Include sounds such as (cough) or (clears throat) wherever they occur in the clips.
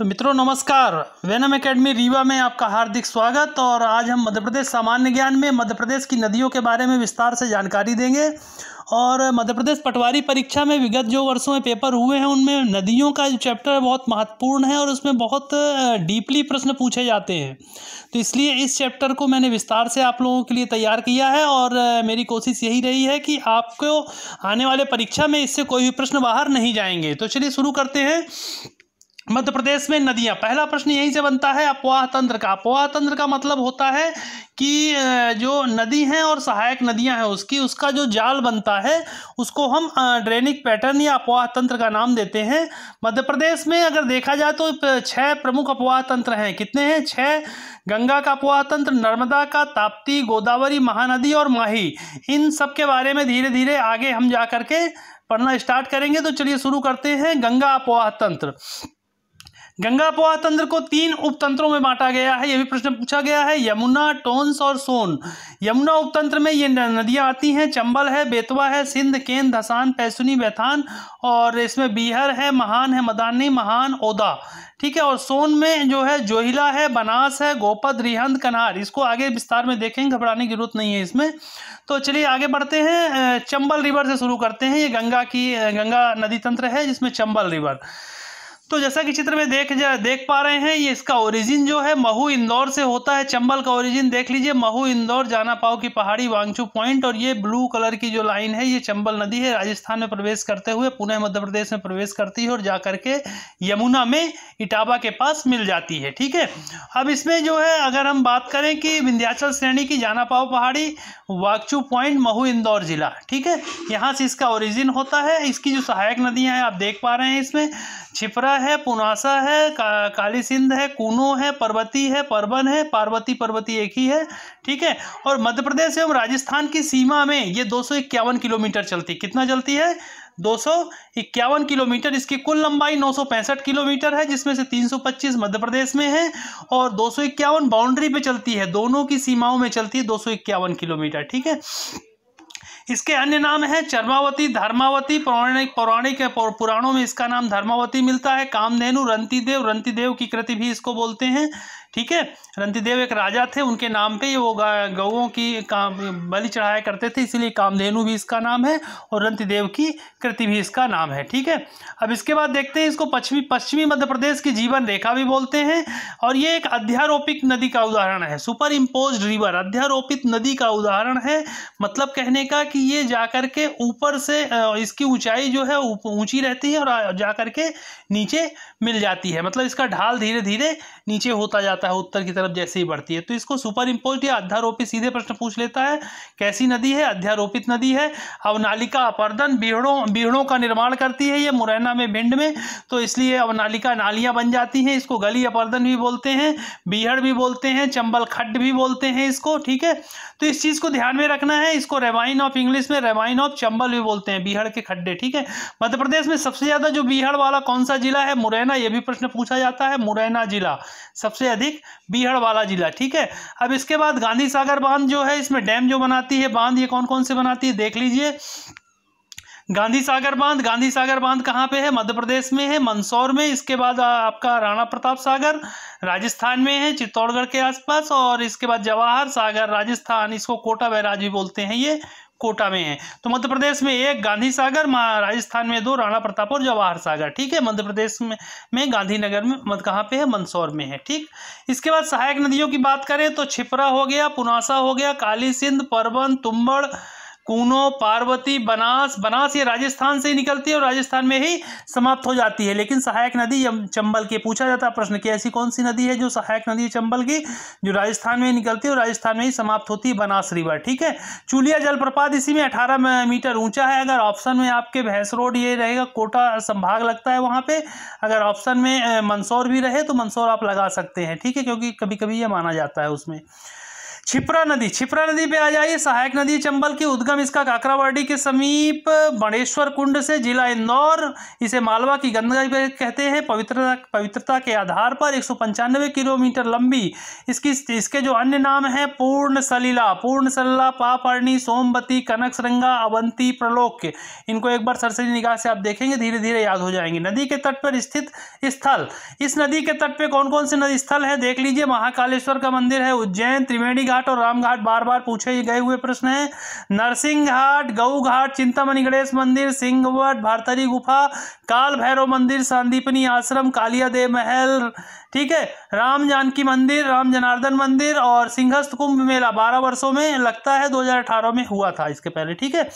तो मित्रों नमस्कार वैनम एकेडमी रीवा में आपका हार्दिक स्वागत और आज हम मध्य प्रदेश सामान्य ज्ञान में मध्य प्रदेश की नदियों के बारे में विस्तार से जानकारी देंगे और मध्य प्रदेश पटवारी परीक्षा में विगत जो वर्षों में पेपर हुए हैं उनमें नदियों का जो चैप्टर है बहुत महत्वपूर्ण है और उसमें बहुत डीपली प्रश्न पूछे जाते हैं तो इसलिए इस चैप्टर को मैंने विस्तार से आप लोगों के लिए तैयार किया है और मेरी कोशिश यही रही है कि आपको आने वाले परीक्षा में इससे कोई भी प्रश्न बाहर नहीं जाएंगे तो चलिए शुरू करते हैं मध्य प्रदेश में नदियां पहला प्रश्न यहीं से बनता है अपवाह तंत्र का अपवाह तंत्र का मतलब होता है कि जो नदी है और सहायक नदियां हैं उसकी उसका जो जाल बनता है उसको हम ड्रेनिक पैटर्न या अपवाह तंत्र का नाम देते हैं मध्य प्रदेश में अगर देखा जाए तो छह प्रमुख अपवाह तंत्र हैं कितने हैं छः गंगा का अपवाह तंत्र नर्मदा का ताप्ती गोदावरी महानदी और माही इन सब के बारे में धीरे धीरे आगे हम जा करके पढ़ना स्टार्ट करेंगे तो चलिए शुरू करते हैं गंगा अपवाह तंत्र गंगा प्रवाह तंत्र को तीन उपतंत्रों में बांटा गया है यह भी प्रश्न पूछा गया है यमुना टोन्स और सोन यमुना उपतंत्र में ये नदियां आती हैं चंबल है बेतवा है सिंध केन धसान पैसुनी बैथान और इसमें बीहर है महान है मदानी महान ओदा ठीक है और सोन में जो है जोहिला है बनास है गोपद रिहंद कन्हार इसको आगे विस्तार में देखेंगे घबराने की जरूरत नहीं है इसमें तो चलिए आगे बढ़ते हैं चंबल रिवर से शुरू करते हैं ये गंगा की गंगा नदी तंत्र है जिसमें चंबल रिवर तो जैसा कि चित्र में देख जा देख पा रहे हैं ये इसका ओरिजिन जो है महू इंदौर से होता है चंबल का ओरिजिन देख लीजिए महू इंदौर जाना पाओ की पहाड़ी वांगचू पॉइंट और ये ब्लू कलर की जो लाइन है ये चंबल नदी है राजस्थान में प्रवेश करते हुए पुणे मध्य प्रदेश में प्रवेश करती है और जा करके यमुना में इटावा के पास मिल जाती है ठीक है अब इसमें जो है अगर हम बात करें कि विंध्याचल श्रेणी की जाना पाओ पहाड़ी वागचू पॉइंट महू इंदौर जिला ठीक है यहाँ से इसका ओरिजिन होता है इसकी जो सहायक नदियाँ हैं आप देख पा रहे हैं इसमें छिपरा है पुनासा है का, काली सिंध है कूनो है पर्वती है परबन है पार्वती पर्वती एक ही है ठीक है और मध्य प्रदेश एवं राजस्थान की सीमा में ये दो किलोमीटर चलती है कितना चलती है दो किलोमीटर इसकी कुल लंबाई नौ किलोमीटर है जिसमें से 325 मध्य प्रदेश में है और दो बाउंड्री पे चलती है दोनों की सीमाओं में चलती है दो किलोमीटर ठीक है इसके अन्य नाम है चर्मावती धर्मावती पौराणिक पौराणिक पुराणों में इसका नाम धर्मावती मिलता है कामधेनु रंतिदेव रंतिदेव की कृति भी इसको बोलते हैं ठीक है रंतिदेव एक राजा थे उनके नाम पे ये वो गऊओं की काम बलि चढ़ाया करते थे इसीलिए कामधेनु भी इसका नाम है और रंतिदेव की कृति भी इसका नाम है ठीक है अब इसके बाद देखते हैं इसको पश्चिमी पश्चिमी मध्य प्रदेश की जीवन रेखा भी बोलते हैं और ये एक अध्यारोपित नदी का उदाहरण है सुपर इम्पोज रिवर अध्यारोपित नदी का उदाहरण है मतलब कहने का कि ये जाकर के ऊपर से इसकी ऊंचाई जो है ऊंची रहती है और जाकर के नीचे मिल जाती है मतलब इसका ढाल धीरे धीरे नीचे होता जाता है उत्तर की तरफ जैसे ही बढ़ती है तो इसको सुपर इम्पोज या अध्यारोपित सीधे प्रश्न पूछ लेता है कैसी नदी है अध्यारोपित नदी है अवनालिका अपर्दन बीहड़ों बीहड़ों का निर्माण करती है ये मुरैना में भिंड में तो इसलिए अवनालिका नालियाँ बन जाती हैं इसको गली अपर्दन भी बोलते हैं बीहड़ भी बोलते हैं चंबल खड्ड भी बोलते हैं इसको ठीक है तो इस चीज़ को ध्यान में रखना है इसको रेवाइन ऑफ इंग्लिश में रेवाइन ऑफ चंबल भी बोलते हैं बिहड़ के खड्डे ठीक है मध्य प्रदेश में सबसे ज़्यादा जो बिहड़ वाला कौन सा जिला है मुरैना यह भी प्रश्न पूछा जाता है मुरैना जिला सबसे अधिक बिहड़ वाला जिला ठीक है अब इसके बाद गांधी सागर बांध जो है इसमें डैम जो बनाती है बांध ये कौन कौन से बनाती है देख लीजिए गांधी सागर बांध गांधी सागर बांध कहाँ पे है मध्य प्रदेश में है मंदसौर में इसके बाद आपका राणा प्रताप सागर राजस्थान में है चित्तौड़गढ़ के आसपास और इसके बाद जवाहर सागर राजस्थान इसको कोटा बैराज भी बोलते हैं ये कोटा में है तो मध्य प्रदेश में एक गांधी सागर राजस्थान में दो राणा प्रताप और जवाहर सागर ठीक है मध्य प्रदेश में में गांधीनगर में मत कहाँ पे है मंदसौर में है ठीक इसके बाद सहायक नदियों की बात करें तो छिपरा हो गया पुनासा हो गया काली सिंध परवन तुम्बड़ कूनो पार्वती बनास बनास ये राजस्थान से ही निकलती है और राजस्थान में ही समाप्त हो जाती है लेकिन सहायक नदी चंबल के पूछा जाता है प्रश्न कि ऐसी कौन सी नदी है जो सहायक नदी चंबल की जो राजस्थान में निकलती है और राजस्थान में ही समाप्त होती है बनास रिवर ठीक है चूलिया जलप्रपात इसी में अठारह मीटर ऊंचा है अगर ऑप्शन में आपके भैंस रोड ये रहेगा कोटा संभाग लगता है वहाँ पर अगर ऑप्शन में मंदसौर भी रहे तो मंदसौर आप लगा सकते हैं ठीक है क्योंकि कभी कभी ये माना जाता है उसमें छिप्रा नदी छिप्रा नदी पे आ जाइए सहायक नदी चंबल की उद्गम इसका काकरावाड़ी के समीप बणेश्वर कुंड से जिला इंदौर इसे मालवा की गंगा कहते हैं पवित्रता पवित्रता के आधार पर एक किलोमीटर लंबी इसकी इसके जो अन्य नाम है पूर्ण सलीला पूर्ण सलीला पापर्णी सोमवती श्रृंगा अवंती प्रलोक इनको एक बार सरसरी निगाह से आप देखेंगे धीरे धीरे याद हो जाएंगे नदी के तट पर स्थित स्थल इस नदी के तट पर कौन कौन से नदी स्थल है देख लीजिए महाकालेश्वर का मंदिर है उज्जैन त्रिवेणी घाट और राम घाट बार बार पूछे गए हुए प्रश्न है नरसिंह घाट गऊ घाट चिंतामणि गणेश मंदिर सिंहवट भारतरी गुफा काल भैरव मंदिर सांदीपनी आश्रम कालिया देव महल ठीक है राम जानकी मंदिर राम जनार्दन मंदिर और सिंहस्थ कुंभ मेला बारह वर्षों में लगता है दो में हुआ था इसके पहले ठीक है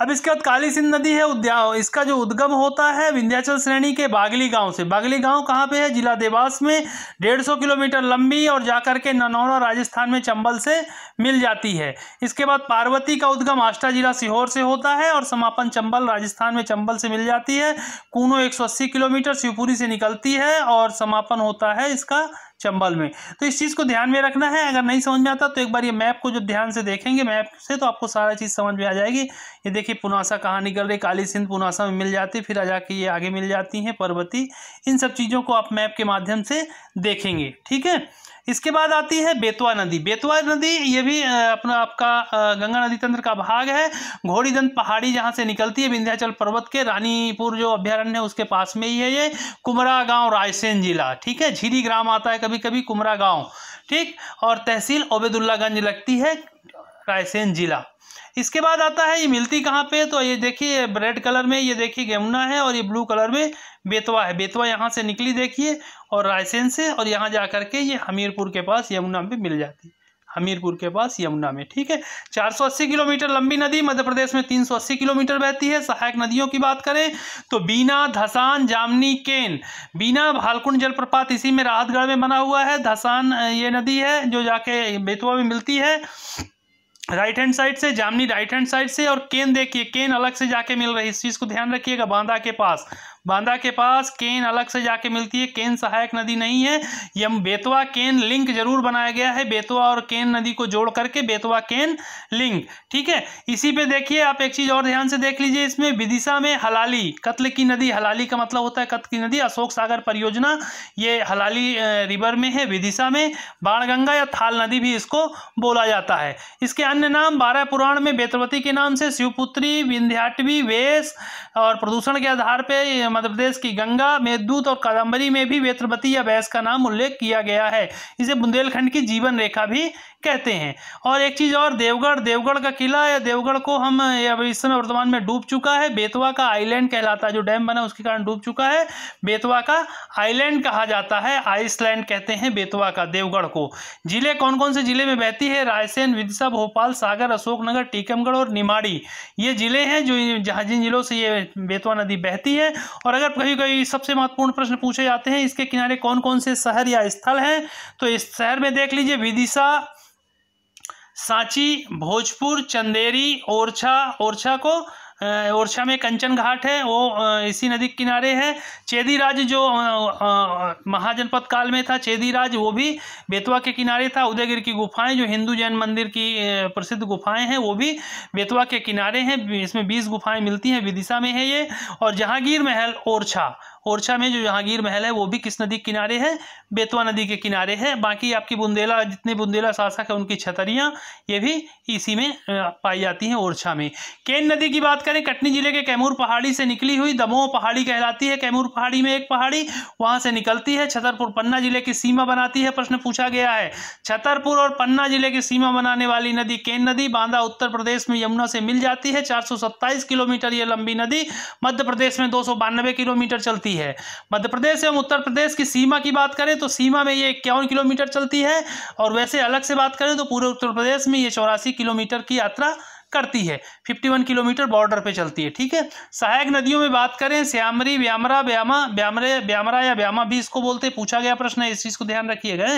अब इसके बाद काली सिंध नदी है उद्या इसका जो उद्गम होता है विंध्याचल श्रेणी के बागली गांव से बागली गांव कहाँ पे है जिला देवास में 150 किलोमीटर लंबी और जाकर के ननौरा राजस्थान में चंबल से मिल जाती है इसके बाद पार्वती का उद्गम आष्टा जिला सीहोर से होता है और समापन चंबल राजस्थान में चंबल से मिल जाती है कूनो एक किलोमीटर शिवपुरी से निकलती है और समापन होता है इसका चंबल में तो इस चीज़ को ध्यान में रखना है अगर नहीं समझ में आता तो एक बार ये मैप को जो ध्यान से देखेंगे मैप से तो आपको सारा चीज़ समझ में आ जाएगी ये देखिए पुनासा कहाँ निकल रही काली सिंध पुनासा में मिल जाती फिर आ जाके ये आगे मिल जाती हैं पर्वती इन सब चीज़ों को आप मैप के माध्यम से देखेंगे ठीक है इसके बाद आती है बेतवा नदी बेतवा नदी ये भी अपना आपका गंगा नदी तंत्र का भाग है घोड़ीदंत पहाड़ी जहाँ से निकलती है विंध्याचल पर्वत के रानीपुर जो अभ्यारण्य है उसके पास में ही है ये कुमरा गाँव रायसेन जिला ठीक है झीरी ग्राम आता है कभी कभी कुमरा गाँव ठीक और तहसील ओबेदुल्लागंज लगती है रायसेन जिला इसके बाद आता है ये मिलती कहाँ पे तो ये देखिए रेड कलर में ये देखिए गेमुना है और ये ब्लू कलर में बेतवा है बेतवा यहाँ से निकली देखिए और रायसेन से और यहाँ जा कर के ये हमीरपुर के पास यमुना में मिल जाती है हमीरपुर के पास यमुना में ठीक है 480 किलोमीटर लंबी नदी मध्य प्रदेश में 380 किलोमीटर बहती है सहायक नदियों की बात करें तो बीना धसान जामनी केन बीना भालकुंड जलप्रपात इसी में राहतगढ़ में बना हुआ है धसान ये नदी है जो जाके बेतवा में मिलती है राइट हैंड साइड से जामनी राइट हैंड साइड से और केन देखिए केन अलग से जाके मिल रही है इस चीज़ को ध्यान रखिएगा बांदा के पास बांदा के पास केन अलग से जाके मिलती है केन सहायक नदी नहीं है यम बेतवा केन लिंक जरूर बनाया गया है बेतवा और केन नदी को जोड़ करके बेतवा केन लिंक ठीक है इसी पे देखिए आप एक चीज़ और ध्यान से देख लीजिए इसमें विदिशा में हलाली कत्ल की नदी हलाली का मतलब होता है कत्ल की नदी अशोक सागर परियोजना ये हलाली रिवर में है विदिशा में बाणगंगा या थाल नदी भी इसको बोला जाता है इसके अन्य नाम बारह पुराण में बेतवती के नाम से शिवपुत्री विंध्याटवी वेश और प्रदूषण के आधार पर मध्य प्रदेश की गंगा मेदूत और कादम्बरी में भी वेत्रवती या बहस का नाम उल्लेख किया गया है इसे बुंदेलखंड की जीवन रेखा भी कहते हैं और एक चीज़ और देवगढ़ देवगढ़ का किला या देवगढ़ को हम अब इस समय वर्तमान में डूब चुका है बेतवा का आइलैंड कहलाता है जो डैम बना उसके कारण डूब चुका है बेतवा का आइलैंड कहा जाता है आइसलैंड कहते हैं बेतवा का देवगढ़ को जिले कौन कौन से जिले में बहती है रायसेन विदिशा भोपाल सागर अशोकनगर टीकमगढ़ और निमाड़ी ये जिले हैं जो जहाँ जिन जिलों से ये बेतवा नदी बहती है और अगर कभी कभी सबसे महत्वपूर्ण प्रश्न पूछे जाते हैं इसके किनारे कौन कौन से शहर या स्थल हैं तो इस शहर में देख लीजिए विदिशा सांची भोजपुर चंदेरी ओरछा ओरछा को ओरछा में कंचन घाट है वो इसी नदी के किनारे है चेदीराज जो महाजनपद काल में था चेदी राज वो भी बेतवा के किनारे था उदयगिर की गुफाएं जो हिंदू जैन मंदिर की प्रसिद्ध गुफाएं हैं वो भी बेतवा के किनारे हैं इसमें बीस गुफाएं मिलती हैं विदिशा में है ये और जहांगीर महल ओरछा ओरछा में जो जहांगीर महल है वो भी किस नदी के किनारे है बेतवा नदी के किनारे है बाकी आपकी बुंदेला जितने बुंदेला शासक है उनकी छतरियाँ ये भी इसी में पाई जाती हैं ओरछा में केन नदी की बात करें कटनी जिले के कैमूर पहाड़ी से निकली हुई दमोह पहाड़ी कहलाती है कैमूर पहाड़ी में एक पहाड़ी वहाँ से निकलती है छतरपुर पन्ना जिले की सीमा बनाती है प्रश्न पूछा गया है छतरपुर और पन्ना जिले की सीमा बनाने वाली नदी केन नदी बांदा उत्तर प्रदेश में यमुना से मिल जाती है चार किलोमीटर ये लंबी नदी मध्य प्रदेश में दो किलोमीटर चलती चलती है मध्य प्रदेश एवं उत्तर प्रदेश की सीमा की बात करें तो सीमा में ये इक्यावन किलोमीटर चलती है और वैसे अलग से बात करें तो पूरे उत्तर प्रदेश में ये चौरासी किलोमीटर की यात्रा करती है 51 किलोमीटर बॉर्डर पे चलती है ठीक है सहायक नदियों में बात करें श्यामरी व्यामरा व्यामा व्यामरे व्यामरा या व्यामा भी इसको बोलते हैं पूछा गया प्रश्न है इस चीज़ को ध्यान रखिएगा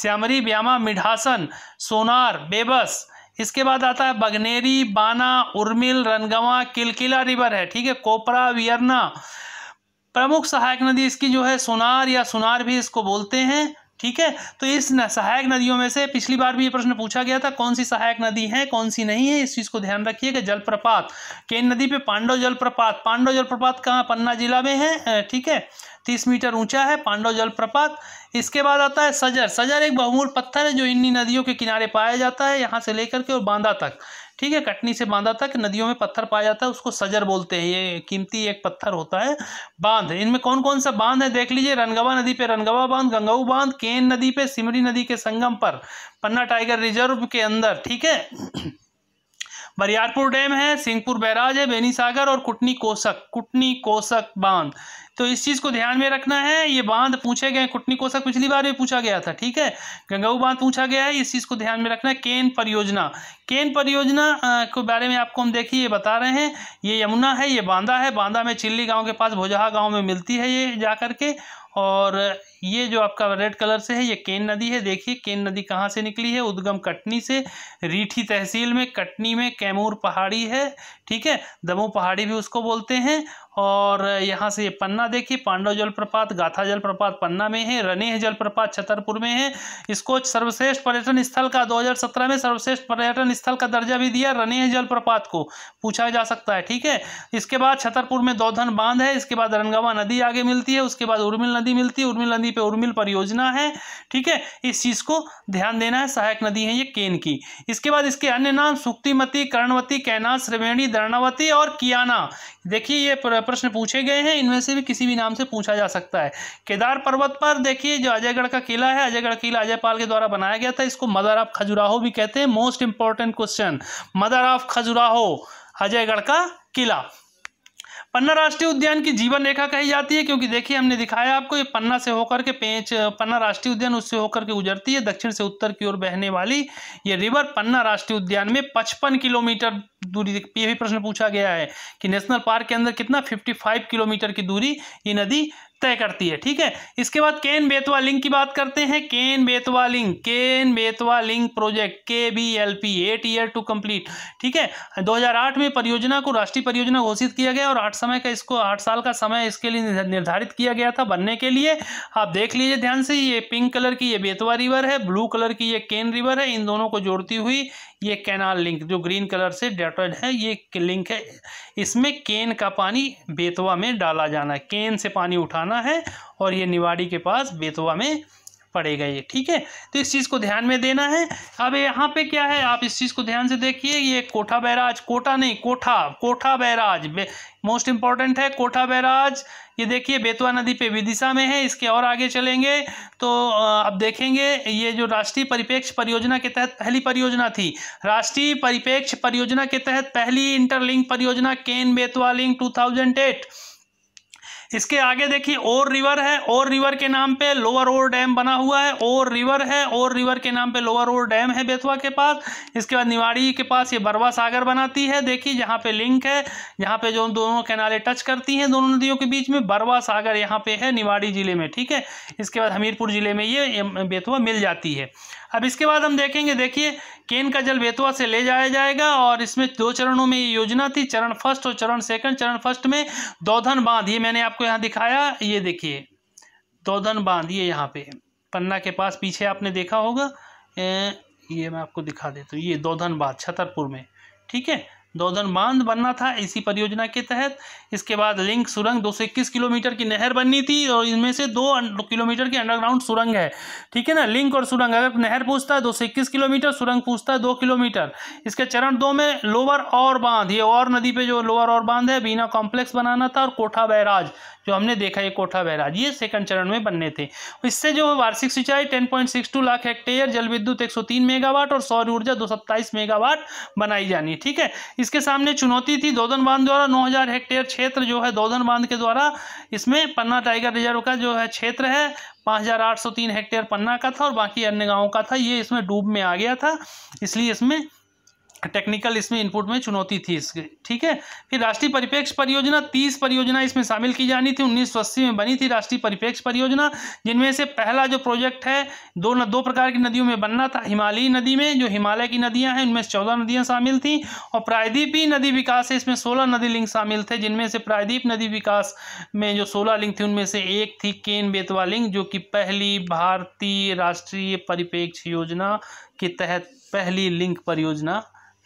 श्यामरी व्यामा मिढासन सोनार बेबस इसके बाद आता है बगनेरी बाना उर्मिल रनगवा किलकिला रिवर है ठीक है कोपरा वियरना प्रमुख सहायक नदी इसकी जो है सोनार या सोनार भी इसको बोलते हैं ठीक है तो इस सहायक नदियों में से पिछली बार भी ये प्रश्न पूछा गया था कौन सी सहायक नदी है कौन सी नहीं है इस चीज़ को ध्यान कि जलप्रपात केन नदी पे पांडव जलप्रपात पांडव जलप्रपात कहाँ पन्ना जिला में है ठीक है तीस मीटर ऊंचा है पांडव जलप्रपात इसके बाद आता है सजर सजर एक बहुमूल पत्थर है जो इन्हीं नदियों के किनारे पाया जाता है यहाँ से लेकर के और बांदा तक ठीक है कटनी से बांधा था कि नदियों में पत्थर पाया जाता है उसको सजर बोलते हैं ये कीमती एक पत्थर होता है बांध इनमें कौन कौन सा बांध है देख लीजिए रनगवा नदी पे रनगवा बांध गंगाऊ बांध केन नदी पे सिमरी नदी के संगम पर पन्ना टाइगर रिजर्व के अंदर ठीक है (clears throat) बरियारपुर डैम है सिंहपुर बैराज है बेनी सागर और कुटनी कोसक कुटनी कोसक बांध तो इस चीज़ को ध्यान में रखना है ये बांध पूछे गए कुटनी कोसा पिछली बार भी पूछा गया था ठीक है गंगाऊ बांध पूछा गया है इस चीज़ को ध्यान में रखना है केन परियोजना केन परियोजना के बारे में आपको हम देखिए ये बता रहे हैं ये यमुना है ये बांदा है बांदा में चिल्ली गाँव के पास भोजहा गाँव में मिलती है ये जा के और ये जो आपका रेड कलर से है ये केन नदी है देखिए केन नदी कहाँ से निकली है उद्गम कटनी से रीठी तहसील में कटनी में कैमूर पहाड़ी है ठीक है दमो पहाड़ी भी उसको बोलते हैं और यहाँ से ये पन्ना देखिए पांडव जलप्रपात गाथा जलप्रपात पन्ना में है रनेह जलप्रपात छतरपुर में है इसको सर्वश्रेष्ठ पर्यटन स्थल का दो में सर्वश्रेष्ठ पर्यटन स्थल का दर्जा भी दिया रनेह जलप्रपात को पूछा जा सकता है ठीक है इसके बाद छतरपुर में दौधन बांध है इसके बाद रनगवा नदी आगे मिलती है उसके बाद उर्मिल नदी नदी मिलती है उर्मिल नदी पे उर्मिल परियोजना है ठीक है इस चीज़ को ध्यान देना है सहायक नदी है ये केन की इसके बाद इसके अन्य नाम सुक्तिमती कर्णवती कैनाल श्रिवेणी दर्णावती और कियाना देखिए ये प्रश्न पूछे गए हैं इनमें से भी किसी भी नाम से पूछा जा सकता है केदार पर्वत पर देखिए जो अजयगढ़ का किला है अजयगढ़ किला अजयपाल के द्वारा बनाया गया था इसको मदर ऑफ खजुराहो भी कहते हैं most important question mother of Khajuraho Ajaygarh का किला पन्ना राष्ट्रीय उद्यान की जीवन रेखा कही जाती है क्योंकि देखिए हमने दिखाया आपको ये पन्ना से होकर के पेंच पन्ना राष्ट्रीय उद्यान उससे होकर के गुजरती है दक्षिण से उत्तर की ओर बहने वाली ये रिवर पन्ना राष्ट्रीय उद्यान में पचपन किलोमीटर दूरी ये भी प्रश्न पूछा गया है कि नेशनल पार्क के अंदर कितना 55 किलोमीटर की दूरी ये नदी तय करती है ठीक है इसके बाद केन बेतवा लिंक की बात करते हैं Ken Betwa link Ken Betwa link project के B L P eight year to complete ठीक है 2008 में परियोजना को राष्ट्रीय परियोजना घोषित किया गया और आठ समय का इसको आठ साल का समय इसके लिए निर्धारित किया गया था बनने के लिए आप देख लीजिए ध्यान से ये पिंक कलर की ये बेतवा रिवर है ब्लू कलर की ये केन रिवर है इन दोनों को जोड़ती हुई ये कैनाल लिंक जो ग्रीन कलर से डेटेड है ये लिंक है इसमें केन का पानी बेतवा में डाला जाना है केन से पानी उठाना है और ये निवाड़ी के पास बेतवा में पड़ेगा ये ठीक है तो इस चीज़ को ध्यान में देना है अब यहाँ पे क्या है आप इस चीज़ को ध्यान से देखिए ये कोठा बैराज कोटा नहीं कोठा कोठा बैराज मोस्ट इंपॉर्टेंट है कोठा बैराज ये देखिए बेतवा नदी पे विदिशा में है इसके और आगे चलेंगे तो अब देखेंगे ये जो राष्ट्रीय परिपेक्ष परियोजना के तहत पहली परियोजना थी राष्ट्रीय परिपेक्ष परियोजना के तहत पहली इंटरलिंक परियोजना केन बेतवा लिंक टू इसके आगे देखिए और रिवर है और रिवर के नाम पे लोअर ओर डैम बना हुआ है और रिवर है और रिवर के नाम पे लोअर ओर डैम है बेतवा के पास इसके बाद निवाड़ी के पास ये बरवा सागर बनाती है देखिए जहाँ पे लिंक है यहाँ पे जो दोनों कैनालें टच करती हैं दोनों नदियों के बीच में बरवा सागर यहाँ पे है निवाड़ी जिले में ठीक है इसके बाद हमीरपुर जिले में ये बेतवा मिल जाती है अब इसके बाद हम देखेंगे देखिए केन का जल बेतवा से ले जाया जाएगा और इसमें दो चरणों में ये योजना थी चरण फर्स्ट और चरण सेकंड चरण फर्स्ट में दौधन बांध ये मैंने आपको आपको यहाँ दिखाया ये देखिए दौदन बांध ये यहाँ पे पन्ना के पास पीछे आपने देखा होगा ए, ये मैं आपको दिखा देता हूँ ये दोधन बांध छतरपुर में ठीक है दोधन बांध बनना था इसी परियोजना के तहत इसके बाद लिंक सुरंग 221 किलोमीटर की नहर बननी थी और इनमें से अं-, दो किलोमीटर की अंडरग्राउंड सुरंग है ठीक है ना लिंक और सुरंग अगर नहर पूछता है दो किलोमीटर सुरंग पूछता है दो किलोमीटर इसके चरण दो में लोअर और बांध ये और नदी पे जो लोअर और बांध है बीना कॉम्प्लेक्स बनाना था और कोठा बैराज जो हमने देखा ये कोठा बैराज ये सेकंड चरण में बनने थे इससे जो वार्षिक सिंचाई 10.62 लाख हेक्टेयर जल विद्युत एक मेगावाट और सौर ऊर्जा दो मेगावाट बनाई जानी ठीक है इस इसके सामने चुनौती थी दोदन बांध द्वारा 9000 हेक्टेयर क्षेत्र जो है दोदन बांध के द्वारा इसमें पन्ना टाइगर रिजर्व का जो है क्षेत्र है 5803 हेक्टेयर पन्ना का था और बाकी अन्य गाँव का था ये इसमें डूब में आ गया था इसलिए इसमें टेक्निकल इसमें इनपुट में चुनौती थी इसके ठीक है फिर राष्ट्रीय परिपेक्ष परियोजना तीस परियोजना इसमें शामिल की जानी थी उन्नीस अस्सी में बनी थी राष्ट्रीय परिपेक्ष परियोजना जिनमें से पहला जो प्रोजेक्ट है दो न, दो प्रकार की नदियों में बनना था हिमालयी नदी में जो हिमालय की नदियां हैं उनमें चौदह नदियाँ शामिल थी और प्रायद्वीपी नदी विकास है इसमें सोलह नदी लिंक शामिल थे जिनमें से प्रायद्वीप नदी विकास में जो सोलह लिंक थी उनमें से एक थी केन बेतवा लिंक जो कि पहली भारतीय राष्ट्रीय परिपेक्ष योजना के तहत पहली लिंक परियोजना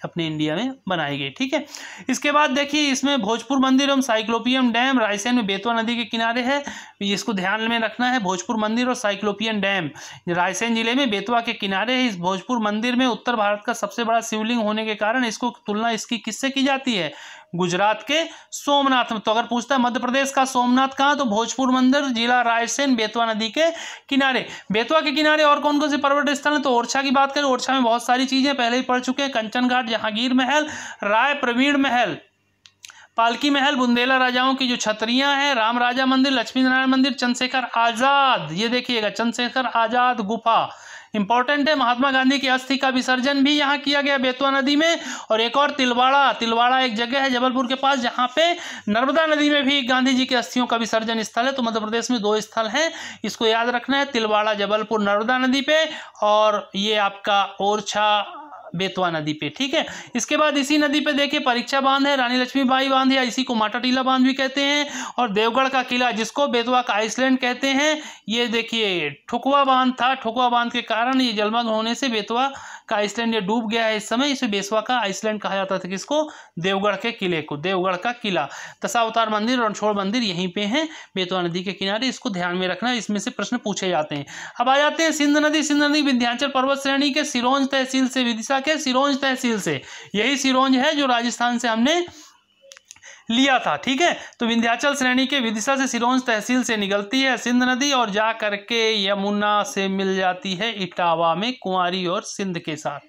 अपने इंडिया में बनाई गई ठीक है इसके बाद देखिए इसमें भोजपुर मंदिर एवं साइक्लोपियम डैम रायसेन में बेतवा नदी के किनारे है इसको ध्यान में रखना है भोजपुर मंदिर और साइक्लोपियन डैम रायसेन जिले में बेतवा के किनारे है इस भोजपुर मंदिर में उत्तर भारत का सबसे बड़ा शिवलिंग होने के कारण इसको तुलना इसकी किससे की जाती है गुजरात के सोमनाथ में तो अगर पूछता है मध्य प्रदेश का सोमनाथ कहाँ तो भोजपुर मंदिर जिला रायसेन बेतवा नदी के किनारे बेतवा के किनारे और कौन कौन से पर्वत स्थल हैं तो ओरछा की बात करें ओरछा में बहुत सारी चीज़ें पहले ही पढ़ चुके हैं कंचन घाट जहांगीर महल राय प्रवीण महल पालकी महल बुंदेला राजाओं की जो छतरियां हैं राम राजा मंदिर लक्ष्मी नारायण मंदिर चंद्रशेखर आज़ाद ये देखिएगा चंद्रशेखर आज़ाद गुफा इंपॉर्टेंट है महात्मा गांधी की अस्थि का विसर्जन भी यहाँ किया गया बेतवा नदी में और एक और तिलवाड़ा तिलवाड़ा एक जगह है जबलपुर के पास जहाँ पे नर्मदा नदी में भी गांधी जी की अस्थियों का विसर्जन स्थल है तो मध्य प्रदेश में दो स्थल हैं इसको याद रखना है तिलवाड़ा जबलपुर नर्मदा नदी पे और ये आपका ओरछा बेतवा नदी पे ठीक है इसके बाद इसी नदी पे देखिए परीक्षा बांध है रानी लक्ष्मी बाई बांध या इसी को माटा टीला बांध भी कहते हैं और देवगढ़ का किला जिसको बेतवा का आइसलैंड कहते हैं ये देखिए ठुकवा बांध था ठुकवा बांध के कारण ये जलमग्न होने से बेतवा का आइसलैंड ये डूब गया है इस समय इसे बेसवा का आइसलैंड कहा जाता था किसको देवगढ़ के किले को देवगढ़ का किला दशावतार मंदिर और छोड़ मंदिर यहीं पे है बेतवा नदी के किनारे इसको ध्यान में रखना इसमें से प्रश्न पूछे जाते हैं अब आ जाते हैं सिंध नदी सिंध नदी विंध्याचल पर्वत श्रेणी के सिरोंज तहसील से विदिशा के सिरोंज तहसील से यही सिरोंज है जो राजस्थान से हमने लिया था ठीक है तो विंध्याचल श्रेणी के विदिशा से सिरोंज तहसील से निकलती है सिंध नदी और जा करके यमुना से मिल जाती है इटावा में कुंवारी और सिंध के साथ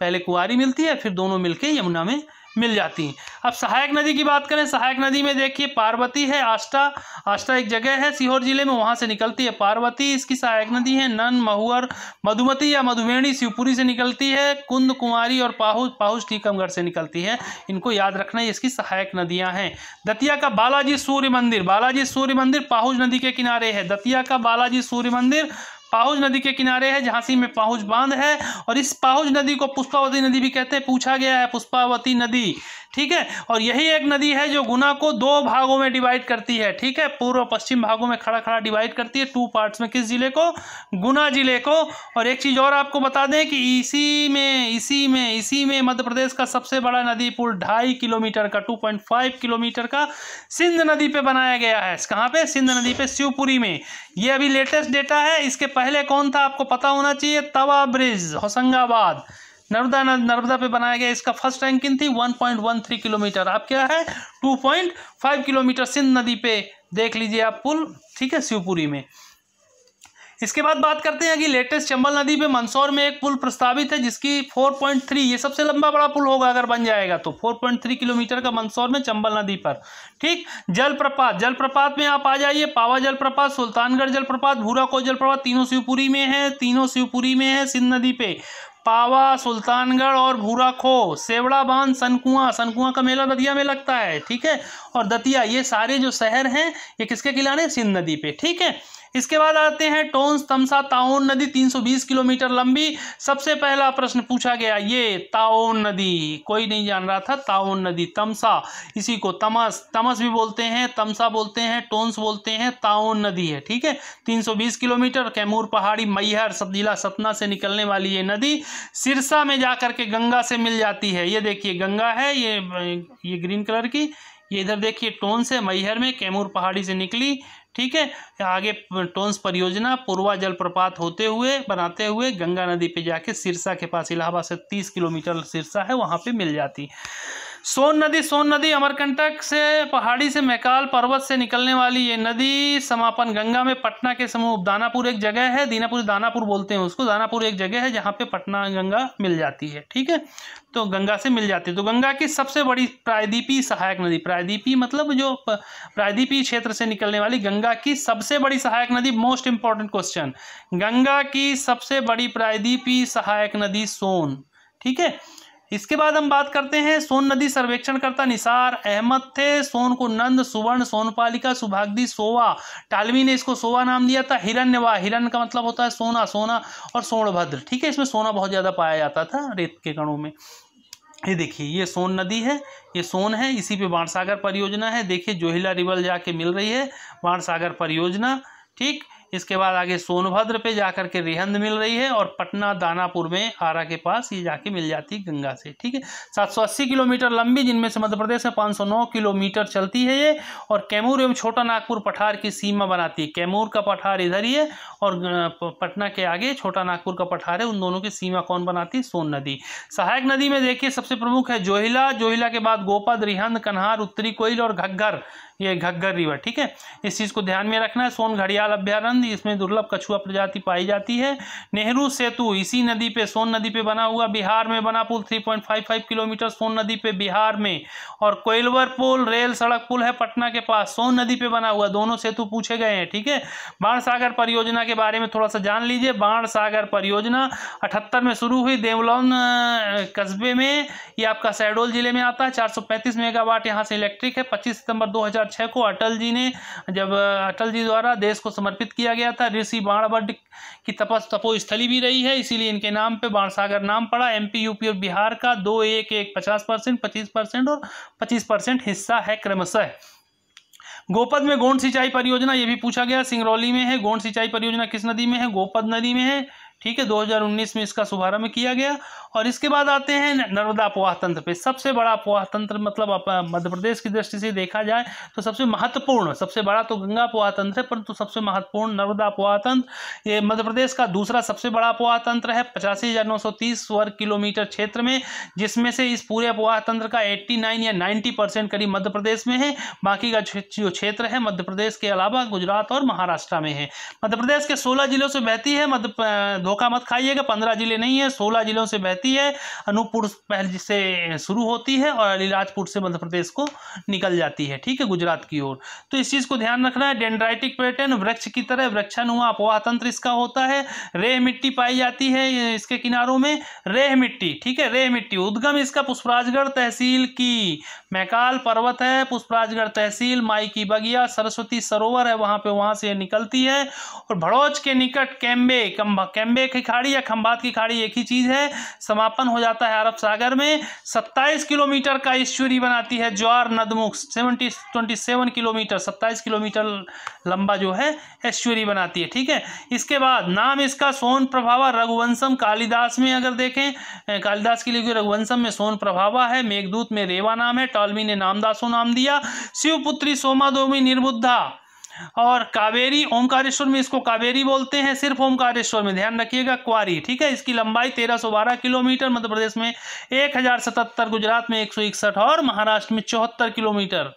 पहले कुंवारी मिलती है फिर दोनों मिलके यमुना में मिल जाती हैं अब सहायक नदी की बात करें सहायक नदी में देखिए पार्वती है आष्टा आष्टा एक जगह है सीहोर जिले में वहाँ से निकलती है पार्वती इसकी सहायक नदी है नन महुअर मधुमती या मधुमेणी शिवपुरी से निकलती है कुंद कुमारी और पाहुज पाहुज टीकमगढ़ से निकलती है इनको याद रखना है इसकी सहायक नदियाँ हैं दतिया का बालाजी सूर्य मंदिर बालाजी सूर्य मंदिर पाहुज नदी के किनारे है दतिया का बालाजी सूर्य मंदिर पाहुज नदी के किनारे है झांसी में पाहुज बांध है और इस पाहुज नदी को पुष्पावती नदी भी कहते हैं पूछा गया है पुष्पावती नदी ठीक है और यही एक नदी है जो गुना को दो भागों में डिवाइड करती है ठीक है पूर्व और पश्चिम भागों में खड़ा खड़ा डिवाइड करती है टू पार्ट्स में किस जिले को गुना जिले को और एक चीज़ और आपको बता दें कि इसी में इसी में इसी में मध्य प्रदेश का सबसे बड़ा नदी पुल ढाई किलोमीटर का टू पॉइंट फाइव किलोमीटर का सिंध नदी पर बनाया गया है कहाँ पर सिंध नदी पर शिवपुरी में ये अभी लेटेस्ट डेटा है इसके पहले कौन था आपको पता होना चाहिए तवा ब्रिज होशंगाबाद नर्मदा नर्मदा पे बनाया गया इसका फर्स्ट रैंकिंग थी 1.13 किलोमीटर आप क्या है 2.5 किलोमीटर सिंध नदी पे देख लीजिए आप पुल ठीक है शिवपुरी में इसके बाद बात करते हैं कि लेटेस्ट चंबल नदी पे मंदसौर में एक पुल प्रस्तावित है जिसकी 4.3 ये सबसे लंबा बड़ा पुल होगा अगर बन जाएगा तो 4.3 किलोमीटर का मंदसौर में चंबल नदी पर ठीक जलप्रपात जलप्रपात में आप आ जाइए पावा जलप्रपात सुल्तानगढ़ जलप्रपात भूरा को जलप्रपात तीनों शिवपुरी में है तीनों शिवपुरी में है सिंध नदी पे पावा सुल्तानगढ़ और भूरा खो सेवड़ा बांध सनकुआ सनकुआ का मेला दतिया में लगता है ठीक है और दतिया ये सारे जो शहर हैं ये किसके किला सिंध नदी पे ठीक है इसके बाद आते हैं टोन्स तमसा ताओन नदी 320 किलोमीटर लंबी सबसे पहला प्रश्न पूछा गया ये ताओन नदी कोई नहीं जान रहा था ताउन नदी तमसा इसी को तमस तमस भी बोलते हैं तमसा बोलते हैं टोन्स बोलते हैं ताओन नदी है ठीक है 320 किलोमीटर कैमूर पहाड़ी मैहर सब जिला सतना से निकलने वाली ये नदी सिरसा में जा करके गंगा से मिल जाती है ये देखिए गंगा है ये ये ग्रीन कलर की ये इधर देखिए टोन से मैहर में कैमूर पहाड़ी से निकली ठीक है आगे टोन्स परियोजना पूर्वा जलप्रपात होते हुए बनाते हुए गंगा नदी पे जाके सिरसा के पास इलाहाबाद से तीस किलोमीटर सिरसा है वहाँ पे मिल जाती सोन नदी सोन नदी अमरकंटक से पहाड़ी से मैकाल पर्वत से निकलने वाली ये नदी समापन गंगा में पटना के समूह दानापुर एक जगह है दीनापुर दानापुर बोलते हैं उसको दानापुर एक जगह है जहाँ पे पटना गंगा मिल जाती है ठीक है तो गंगा से मिल जाती है तो गंगा की सबसे बड़ी प्रायद्वीपी सहायक नदी प्रायद्वीपी मतलब जो प्रायद्वीपी क्षेत्र से निकलने वाली गंगा की सबसे बड़ी सहायक नदी मोस्ट इंपॉर्टेंट क्वेश्चन गंगा की सबसे बड़ी प्रायद्वीपी सहायक नदी सोन ठीक है इसके बाद हम बात करते हैं सोन नदी सर्वेक्षणकर्ता निसार अहमद थे सोन को नंद सुवर्ण सोनपालिका सुभागदी सोवा टालवी ने इसको सोवा नाम दिया था हिरण्यवा हिरण का मतलब होता है सोना सोना और सोनभद्र ठीक है इसमें सोना बहुत ज़्यादा पाया जाता था रेत के कणों में ये देखिए ये सोन नदी है ये सोन है इसी पे बाण परियोजना है देखिए जोहिला रिवल जाके मिल रही है बाण परियोजना ठीक इसके बाद आगे सोनभद्र पे जाकर के रिहंद मिल रही है और पटना दानापुर में आरा के पास ये जाके मिल जाती है गंगा से ठीक है 780 किलोमीटर लंबी जिनमें से मध्य प्रदेश में 509 किलोमीटर चलती है ये और कैमूर एवं छोटा नागपुर पठार की सीमा बनाती है कैमूर का पठार इधर ही है और पटना के आगे छोटा नागपुर का पठार है उन दोनों की सीमा कौन बनाती है सोन नदी सहायक नदी में देखिए सबसे प्रमुख है जोहिला जोहिला के बाद गोपद रिहंद कन्हार उत्तरी कोयल और घग्घर ये घग्गर रिवर ठीक है इस चीज़ को ध्यान में रखना है सोन घड़ियाल अभ्यारण्य इसमें दुर्लभ कछुआ प्रजाति पाई जाती है नेहरू सेतु इसी नदी पे सोन नदी पे बना हुआ बिहार में बना पुल 3.55 किलोमीटर सोन नदी पे बिहार में और कोयलवर पुल रेल सड़क पुल है पटना के पास सोन नदी पे बना हुआ दोनों सेतु पूछे गए हैं ठीक है बाण सागर परियोजना के बारे में थोड़ा सा जान लीजिए बाण सागर परियोजना अठहत्तर में शुरू हुई देवलौन कस्बे में ये आपका शहडोल जिले में आता है चार मेगावाट यहाँ से इलेक्ट्रिक है पच्चीस सितंबर दो 2006 को अटल जी ने जब अटल जी द्वारा देश को समर्पित किया गया था ऋषि बाणवड की तपस तपोस्थली भी रही है इसीलिए इनके नाम पे बाणसागर नाम पड़ा एमपी यूपी और बिहार का दो एक एक पचास परसेंट पच्चीस परसेंट और पच्चीस परसेंट हिस्सा है क्रमशः गोपद में गोंड सिंचाई परियोजना ये भी पूछा गया सिंगरौली में है गोंड सिंचाई परियोजना किस नदी में है गोपद नदी में है ठीक है 2019 में इसका शुभारंभ किया गया और इसके बाद आते हैं नर्मदा अपवाह तंत्र पे सबसे बड़ा अपवाह तंत्र मतलब मध्य प्रदेश की दृष्टि से देखा जाए तो सबसे महत्वपूर्ण सबसे बड़ा तो गंगा अपवाह तंत्र है परंतु तो सबसे महत्वपूर्ण नर्मदा अपवाह तंत्र ये मध्य प्रदेश का दूसरा सबसे बड़ा अपवाह तंत्र है पचासी हज़ार नौ सौ तीस वर्ग किलोमीटर क्षेत्र में जिसमें से इस पूरे अपवाह तंत्र का एट्टी नाइन या नाइन्टी परसेंट करीब मध्य प्रदेश में है बाकी का जो क्षेत्र है मध्य प्रदेश के अलावा गुजरात और महाराष्ट्र में है मध्य प्रदेश के सोलह जिलों से बहती है मध्य धोखा मत खाइएगा पंद्रह जिले नहीं है सोलह जिलों से बहती है अनूपपुर पहले से शुरू होती है और अलीराजपुर से मध्य प्रदेश को निकल जाती है ठीक है गुजरात की ओर तो इस चीज़ को ध्यान रखना है डेंड्राइटिक पैटर्न वृक्ष की तरह वृक्षण हुआ अपवाह तंत्र इसका होता है रेह मिट्टी पाई जाती है इसके किनारों में रेह मिट्टी ठीक है रेह मिट्टी उद्गम इसका पुष्पराजगढ़ तहसील की मैकाल पर्वत है पुष्पराजगढ़ तहसील माई की बगिया सरस्वती सरोवर है वहाँ पे वहाँ से निकलती है और भड़ोच के निकट कैम्बे कैम्बे खंबे की खाड़ी या खंबात की खाड़ी एक ही चीज़ है समापन हो जाता है अरब सागर में 27 किलोमीटर का इस बनाती है ज्वार नदमुख seventy twenty seven kilometre 27 kilometre लंबा जो है एश्चुरी बनाती है ठीक है इसके बाद नाम इसका सोन प्रभावा रघुवंशम कालिदास में अगर देखें कालिदास के लिए रघुवंशम में सोन प्रभावा है मेघदूत में रेवा नाम है टॉलमी ने नामदासो नाम दिया शिवपुत्री सोमादोमी निर्बुद्धा और कावेरी ओमकारेश्वर में इसको कावेरी बोलते हैं सिर्फ ओमकारेश्वर में ध्यान रखिएगा क्वारी ठीक है इसकी लंबाई 1312 किलोमीटर मध्य प्रदेश में 1077 गुजरात में 161 और महाराष्ट्र में चौहत्तर किलोमीटर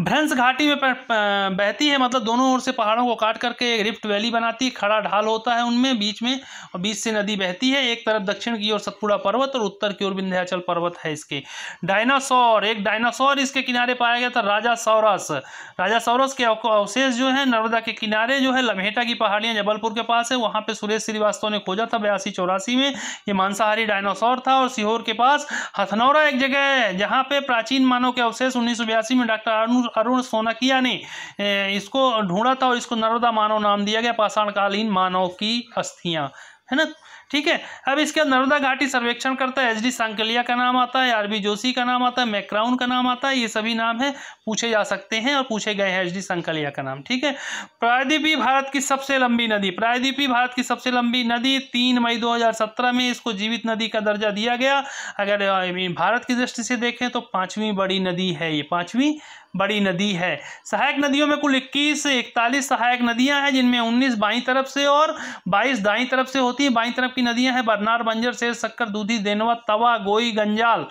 भ्रंस घाटी में बहती है मतलब दोनों ओर से पहाड़ों को काट करके एक रिफ्ट वैली बनाती है खड़ा ढाल होता है उनमें बीच में और बीच से नदी बहती है एक तरफ दक्षिण की ओर सतपुड़ा पर्वत और उत्तर की ओर विंध्याचल पर्वत है इसके डायनासोर एक डायनासोर इसके किनारे पाया गया था राजा सौरस राजा सौरस के अवशेष जो है नर्मदा के किनारे जो है लमहेटा की पहाड़ियाँ जबलपुर के पास है वहाँ पर सुरेश श्रीवास्तव ने खोजा था बयासी चौरासी में ये मांसाहारी डायनासोर था और सीहोर के पास हथनौरा एक जगह है जहाँ पे प्राचीन मानव के अवशेष उन्नीस में डॉक्टर अरुण अरुण सोनकिया ने इसको ढूंढा था और इसको नर्मदा मानव नाम दिया गया पाषाणकालीन मानव की अस्थियाँ है ना ठीक है अब इसके बाद नर्मदा घाटी सर्वेक्षण करता है एच डी सांकलिया का नाम आता है आरबी जोशी का नाम आता है मैक्राउन का नाम आता है ये सभी नाम है पूछे जा सकते हैं और पूछे गए हैं एच डी सांकलिया का नाम ठीक है प्रायद्वीपी भारत की सबसे लंबी नदी प्रायद्वीपी भारत की सबसे लंबी नदी तीन मई 2017 में इसको जीवित नदी का दर्जा दिया गया अगर भारत की दृष्टि से देखें तो पाँचवीं बड़ी नदी है ये पाँचवीं बड़ी नदी है सहायक नदियों में कुल इक्कीस से इकतालीस सहायक नदियां हैं जिनमें उन्नीस बाई तरफ से और बाईस दाई तरफ से होती हैं बाई तरफ की नदियां हैं बरनार बंजर शेर शक्कर दूधी देनवा तवा गोई गंजाल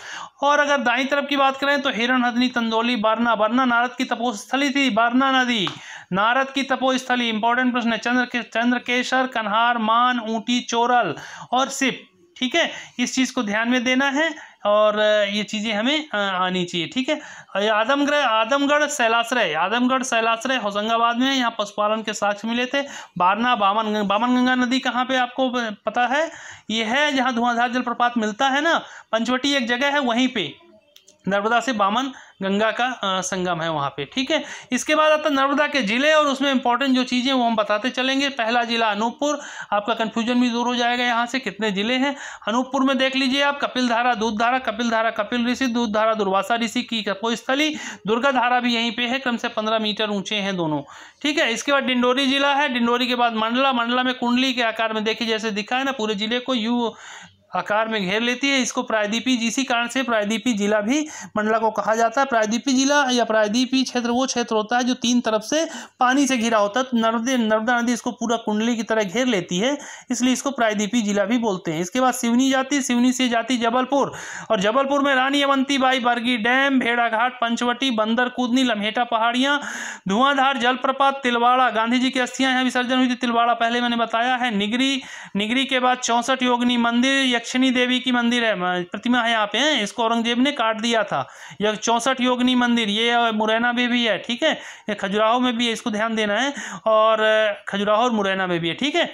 और अगर दाई तरफ की बात करें तो हिरण हदनी तंदोली बारना बरना नारद की तपोस्थली थी बारना नदी नारद की तपोस्थली इंपॉर्टेंट प्रश्न है चंद्र के, चंद्रकेशर कन्हार मान ऊटी चोरल और सिप ठीक है इस चीज़ को ध्यान में देना है और ये चीज़ें हमें आनी चाहिए ठीक है आदमगढ़ आदमगढ़ सैलाश्रय आदमगढ़ सैलाश्रय होशंगाबाद में यहाँ पशुपालन के साक्ष्य मिले थे बारना बामन बामन गंगा नदी कहाँ पे आपको पता है ये है जहाँ धुआंधार जलप्रपात मिलता है ना पंचवटी एक जगह है वहीं पे नर्मदा से बामन गंगा का संगम है वहाँ पे ठीक है इसके बाद आता नर्मदा के ज़िले और उसमें इंपॉर्टेंट जो चीज़ें वो हम बताते चलेंगे पहला ज़िला अनूपपुर आपका कन्फ्यूजन भी दूर हो जाएगा यहाँ से कितने ज़िले हैं अनूपपुर में देख लीजिए आप कपिल धारा दूध धारा कपिल धारा कपिल ऋषि दूध धारा दुर्वासा ऋषि की कपोस्थली दुर्गा धारा भी यहीं पर है कम से पंद्रह मीटर ऊँचे हैं दोनों ठीक है इसके बाद डिंडोरी ज़िला है डिंडोरी के बाद मंडला मंडला में कुंडली के आकार में देखिए जैसे दिखा है ना पूरे ज़िले को यू आकार में घेर लेती है इसको प्रायद्वीपी जिसी कारण से प्रायद्वीपी जिला भी मंडला को कहा जाता है प्रायद्वीपी जिला या प्रायद्वीपी क्षेत्र वो क्षेत्र होता है जो तीन तरफ से पानी से घिरा होता है तो नर्मदे नर्मदा नदी इसको पूरा कुंडली की तरह घेर लेती है इसलिए इसको प्रायद्वीपी जिला भी बोलते हैं इसके बाद सिवनी जाती सिवनी से जाती जबलपुर और जबलपुर में रानी अवंती बाई बर्गी डैम भेड़ाघाट पंचवटी बंदर कूदनी लम्हेटा पहाड़ियाँ धुआंधार जलप्रपात तिलवाड़ा गांधी जी की अस्थियाँ यहाँ विसर्जन हुई थी तिलवाड़ा पहले मैंने बताया है निगरी निगरी के बाद चौंसठ योगनी मंदिर यक्षिणी देवी की मंदिर है प्रतिमा है यहाँ पे है इसको औरंगजेब ने काट दिया था यह चौंसठ योगनी मंदिर ये मुरैना में भी है ठीक है खजुराहो में भी है इसको ध्यान देना है और खजुराहो और मुरैना में भी है ठीक है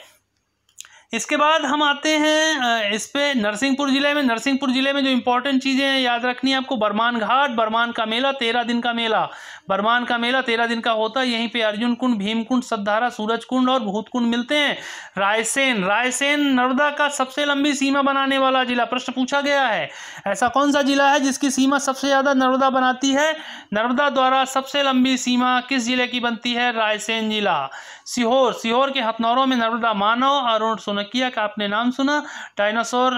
इसके बाद हम आते हैं इस पर नरसिंहपुर ज़िले में नरसिंहपुर ज़िले में जो इंपॉर्टेंट चीज़ें हैं याद रखनी है आपको बरमान घाट बरमान का मेला तेरह दिन का मेला बरमान का मेला तेरह दिन का होता है यहीं पे अर्जुन कुंड भीम कुंड सद्धारा सूरज कुंड और भूत कुंड मिलते हैं रायसेन रायसेन नर्मदा का सबसे लंबी सीमा बनाने वाला जिला प्रश्न पूछा गया है ऐसा कौन सा जिला है जिसकी सीमा सबसे ज़्यादा नर्मदा बनाती है नर्मदा द्वारा सबसे लंबी सीमा किस जिले की बनती है रायसेन जिला सीहोर सीहोर के हथनौरों में नर्मदा मानव अरुण सुन सुना किया का आपने नाम सुना डायनासोर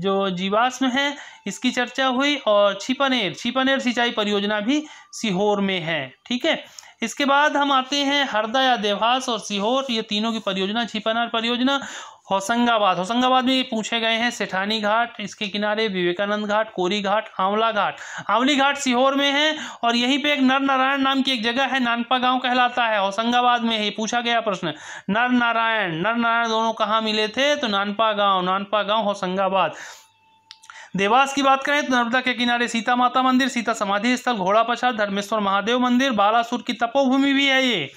जो जीवाश्म है इसकी चर्चा हुई और छिपानेर छिपानेर सिंचाई परियोजना भी सीहोर में है ठीक है इसके बाद हम आते हैं हरदा या देवास और सीहोर ये तीनों की परियोजना छिपानार परियोजना होशंगाबाद होशंगाबाद में पूछे गए हैं सेठानी घाट इसके किनारे विवेकानंद घाट कोरी घाट आंवला घाट आंवली घाट सीहोर में है और यहीं पे एक नर नारायण नाम की एक जगह है नानपा गांव कहलाता है होशंगाबाद में ही पूछा गया प्रश्न नर नारायण नर नारायण दोनों कहाँ मिले थे तो नानपा गाँव नानपा गाँव होशंगाबाद देवास की बात करें तो नर्मदा के किनारे सीता माता मंदिर सीता समाधि स्थल घोड़ा पछाड़ धर्मेश्वर महादेव मंदिर बालासुर की तपोभूमि भी है ये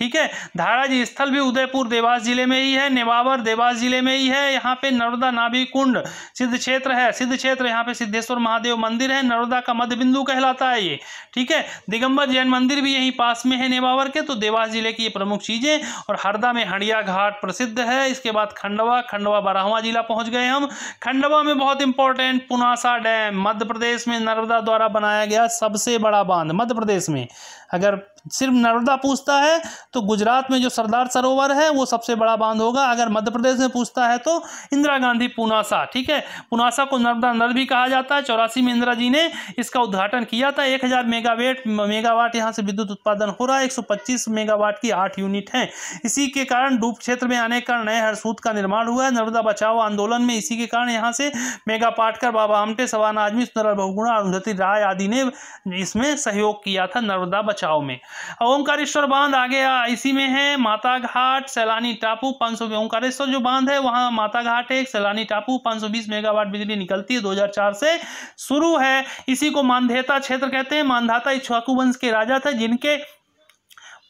ठीक है धारा जी स्थल भी उदयपुर देवास जिले में ही है नेवावर देवास जिले में ही है यहाँ पे नर्मदा नाभी कुंड सिद्ध क्षेत्र है सिद्ध क्षेत्र यहाँ पे सिद्धेश्वर महादेव मंदिर है नर्मदा का मध्य बिंदु कहलाता है ये ठीक है दिगंबर जैन मंदिर भी यहीं पास में है नेवावर के तो देवास जिले की ये प्रमुख चीज़ें और हरदा में हंडिया घाट प्रसिद्ध है इसके बाद खंडवा खंडवा बारहवा जिला पहुँच गए हम खंडवा में बहुत इंपॉर्टेंट पुनासा डैम मध्य प्रदेश में नर्मदा द्वारा बनाया गया सबसे बड़ा बांध मध्य प्रदेश में अगर सिर्फ नर्मदा पूछता है तो गुजरात में जो सरदार सरोवर है वो सबसे बड़ा बांध होगा अगर मध्य प्रदेश में पूछता है तो इंदिरा गांधी पुनासा ठीक है पुनासा को नर्मदा नल भी कहा जाता है चौरासी में इंदिरा जी ने इसका उद्घाटन किया था एक हज़ार मेगावेट मेगावाट यहाँ से विद्युत उत्पादन हो रहा है एक सौ पच्चीस मेगावाट की आठ यूनिट है इसी के कारण डूब क्षेत्र में आने का नए हरसूद का निर्माण हुआ है नर्मदा बचाओ आंदोलन में इसी के कारण यहाँ से मेगा पाटकर बाबा आमटे सवाना आजमी सुंदर बहुगुणा अरुंधति राय आदि ने इसमें सहयोग किया था नर्मदा बचाओ में ओंकारेश्वर बांध आगे इसी में है माता घाट सैलानी टापू पांच सौ ओंकारेश्वर जो बांध है वहाँ माता घाट है सैलानी टापू 520 मेगावाट बिजली निकलती है 2004 से शुरू है इसी को मानधेता क्षेत्र कहते हैं मानधाता इच्छुआकू वंश के राजा थे जिनके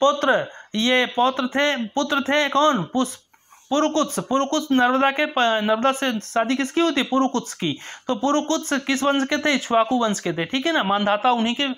पुत्र ये पौत्र थे पुत्र थे कौन पुष्प पुरुकुत्स पुरुकुत्स नर्मदा के नर्मदा से शादी किसकी होती है पुरुकुत्स की तो पुरुकुत्स किस वंश के थे छुआकू वंश के थे ठीक है ना मानधाता उन्हीं के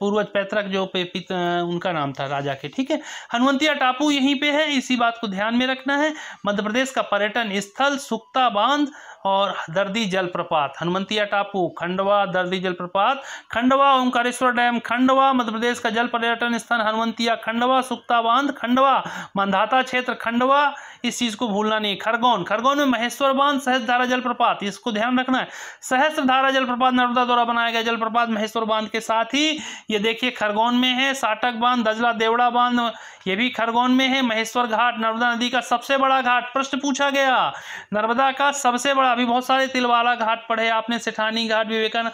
पूर्वज पैतृक जो पे उनका नाम था राजा के ठीक है हनुवंतिया टापू यहीं पे है इसी बात को ध्यान में रखना है मध्य प्रदेश का पर्यटन स्थल सुक्ता बांध और दर्दी जलप्रपात हनुमंतिया टापू खंडवा दर्दी जलप्रपात खंडवा ओंकारेश्वर डैम खंडवा मध्य प्रदेश का जल पर्यटन स्थान हनुमंतिया खंडवा सुक्ता बांध खंडवा मंधाता क्षेत्र खंडवा इस चीज़ को भूलना नहीं खरगोन खरगोन में महेश्वर बांध सहस्त्रधारा जलप्रपात इसको ध्यान रखना है सहस्त्रधारा जलप्रपात नर्मदा द्वारा बनाया गया जलप्रपात महेश्वर बांध के साथ ही ये देखिए खरगोन में है साटक बांध दजला देवड़ा बांध ये भी खरगोन में है महेश्वर घाट नर्मदा नदी का सबसे बड़ा घाट प्रश्न पूछा गया नर्मदा का सबसे बड़ा था अभी बहुत सारे तिलवाला घाट पढ़े आपने सेठानी घाट विवेकानंद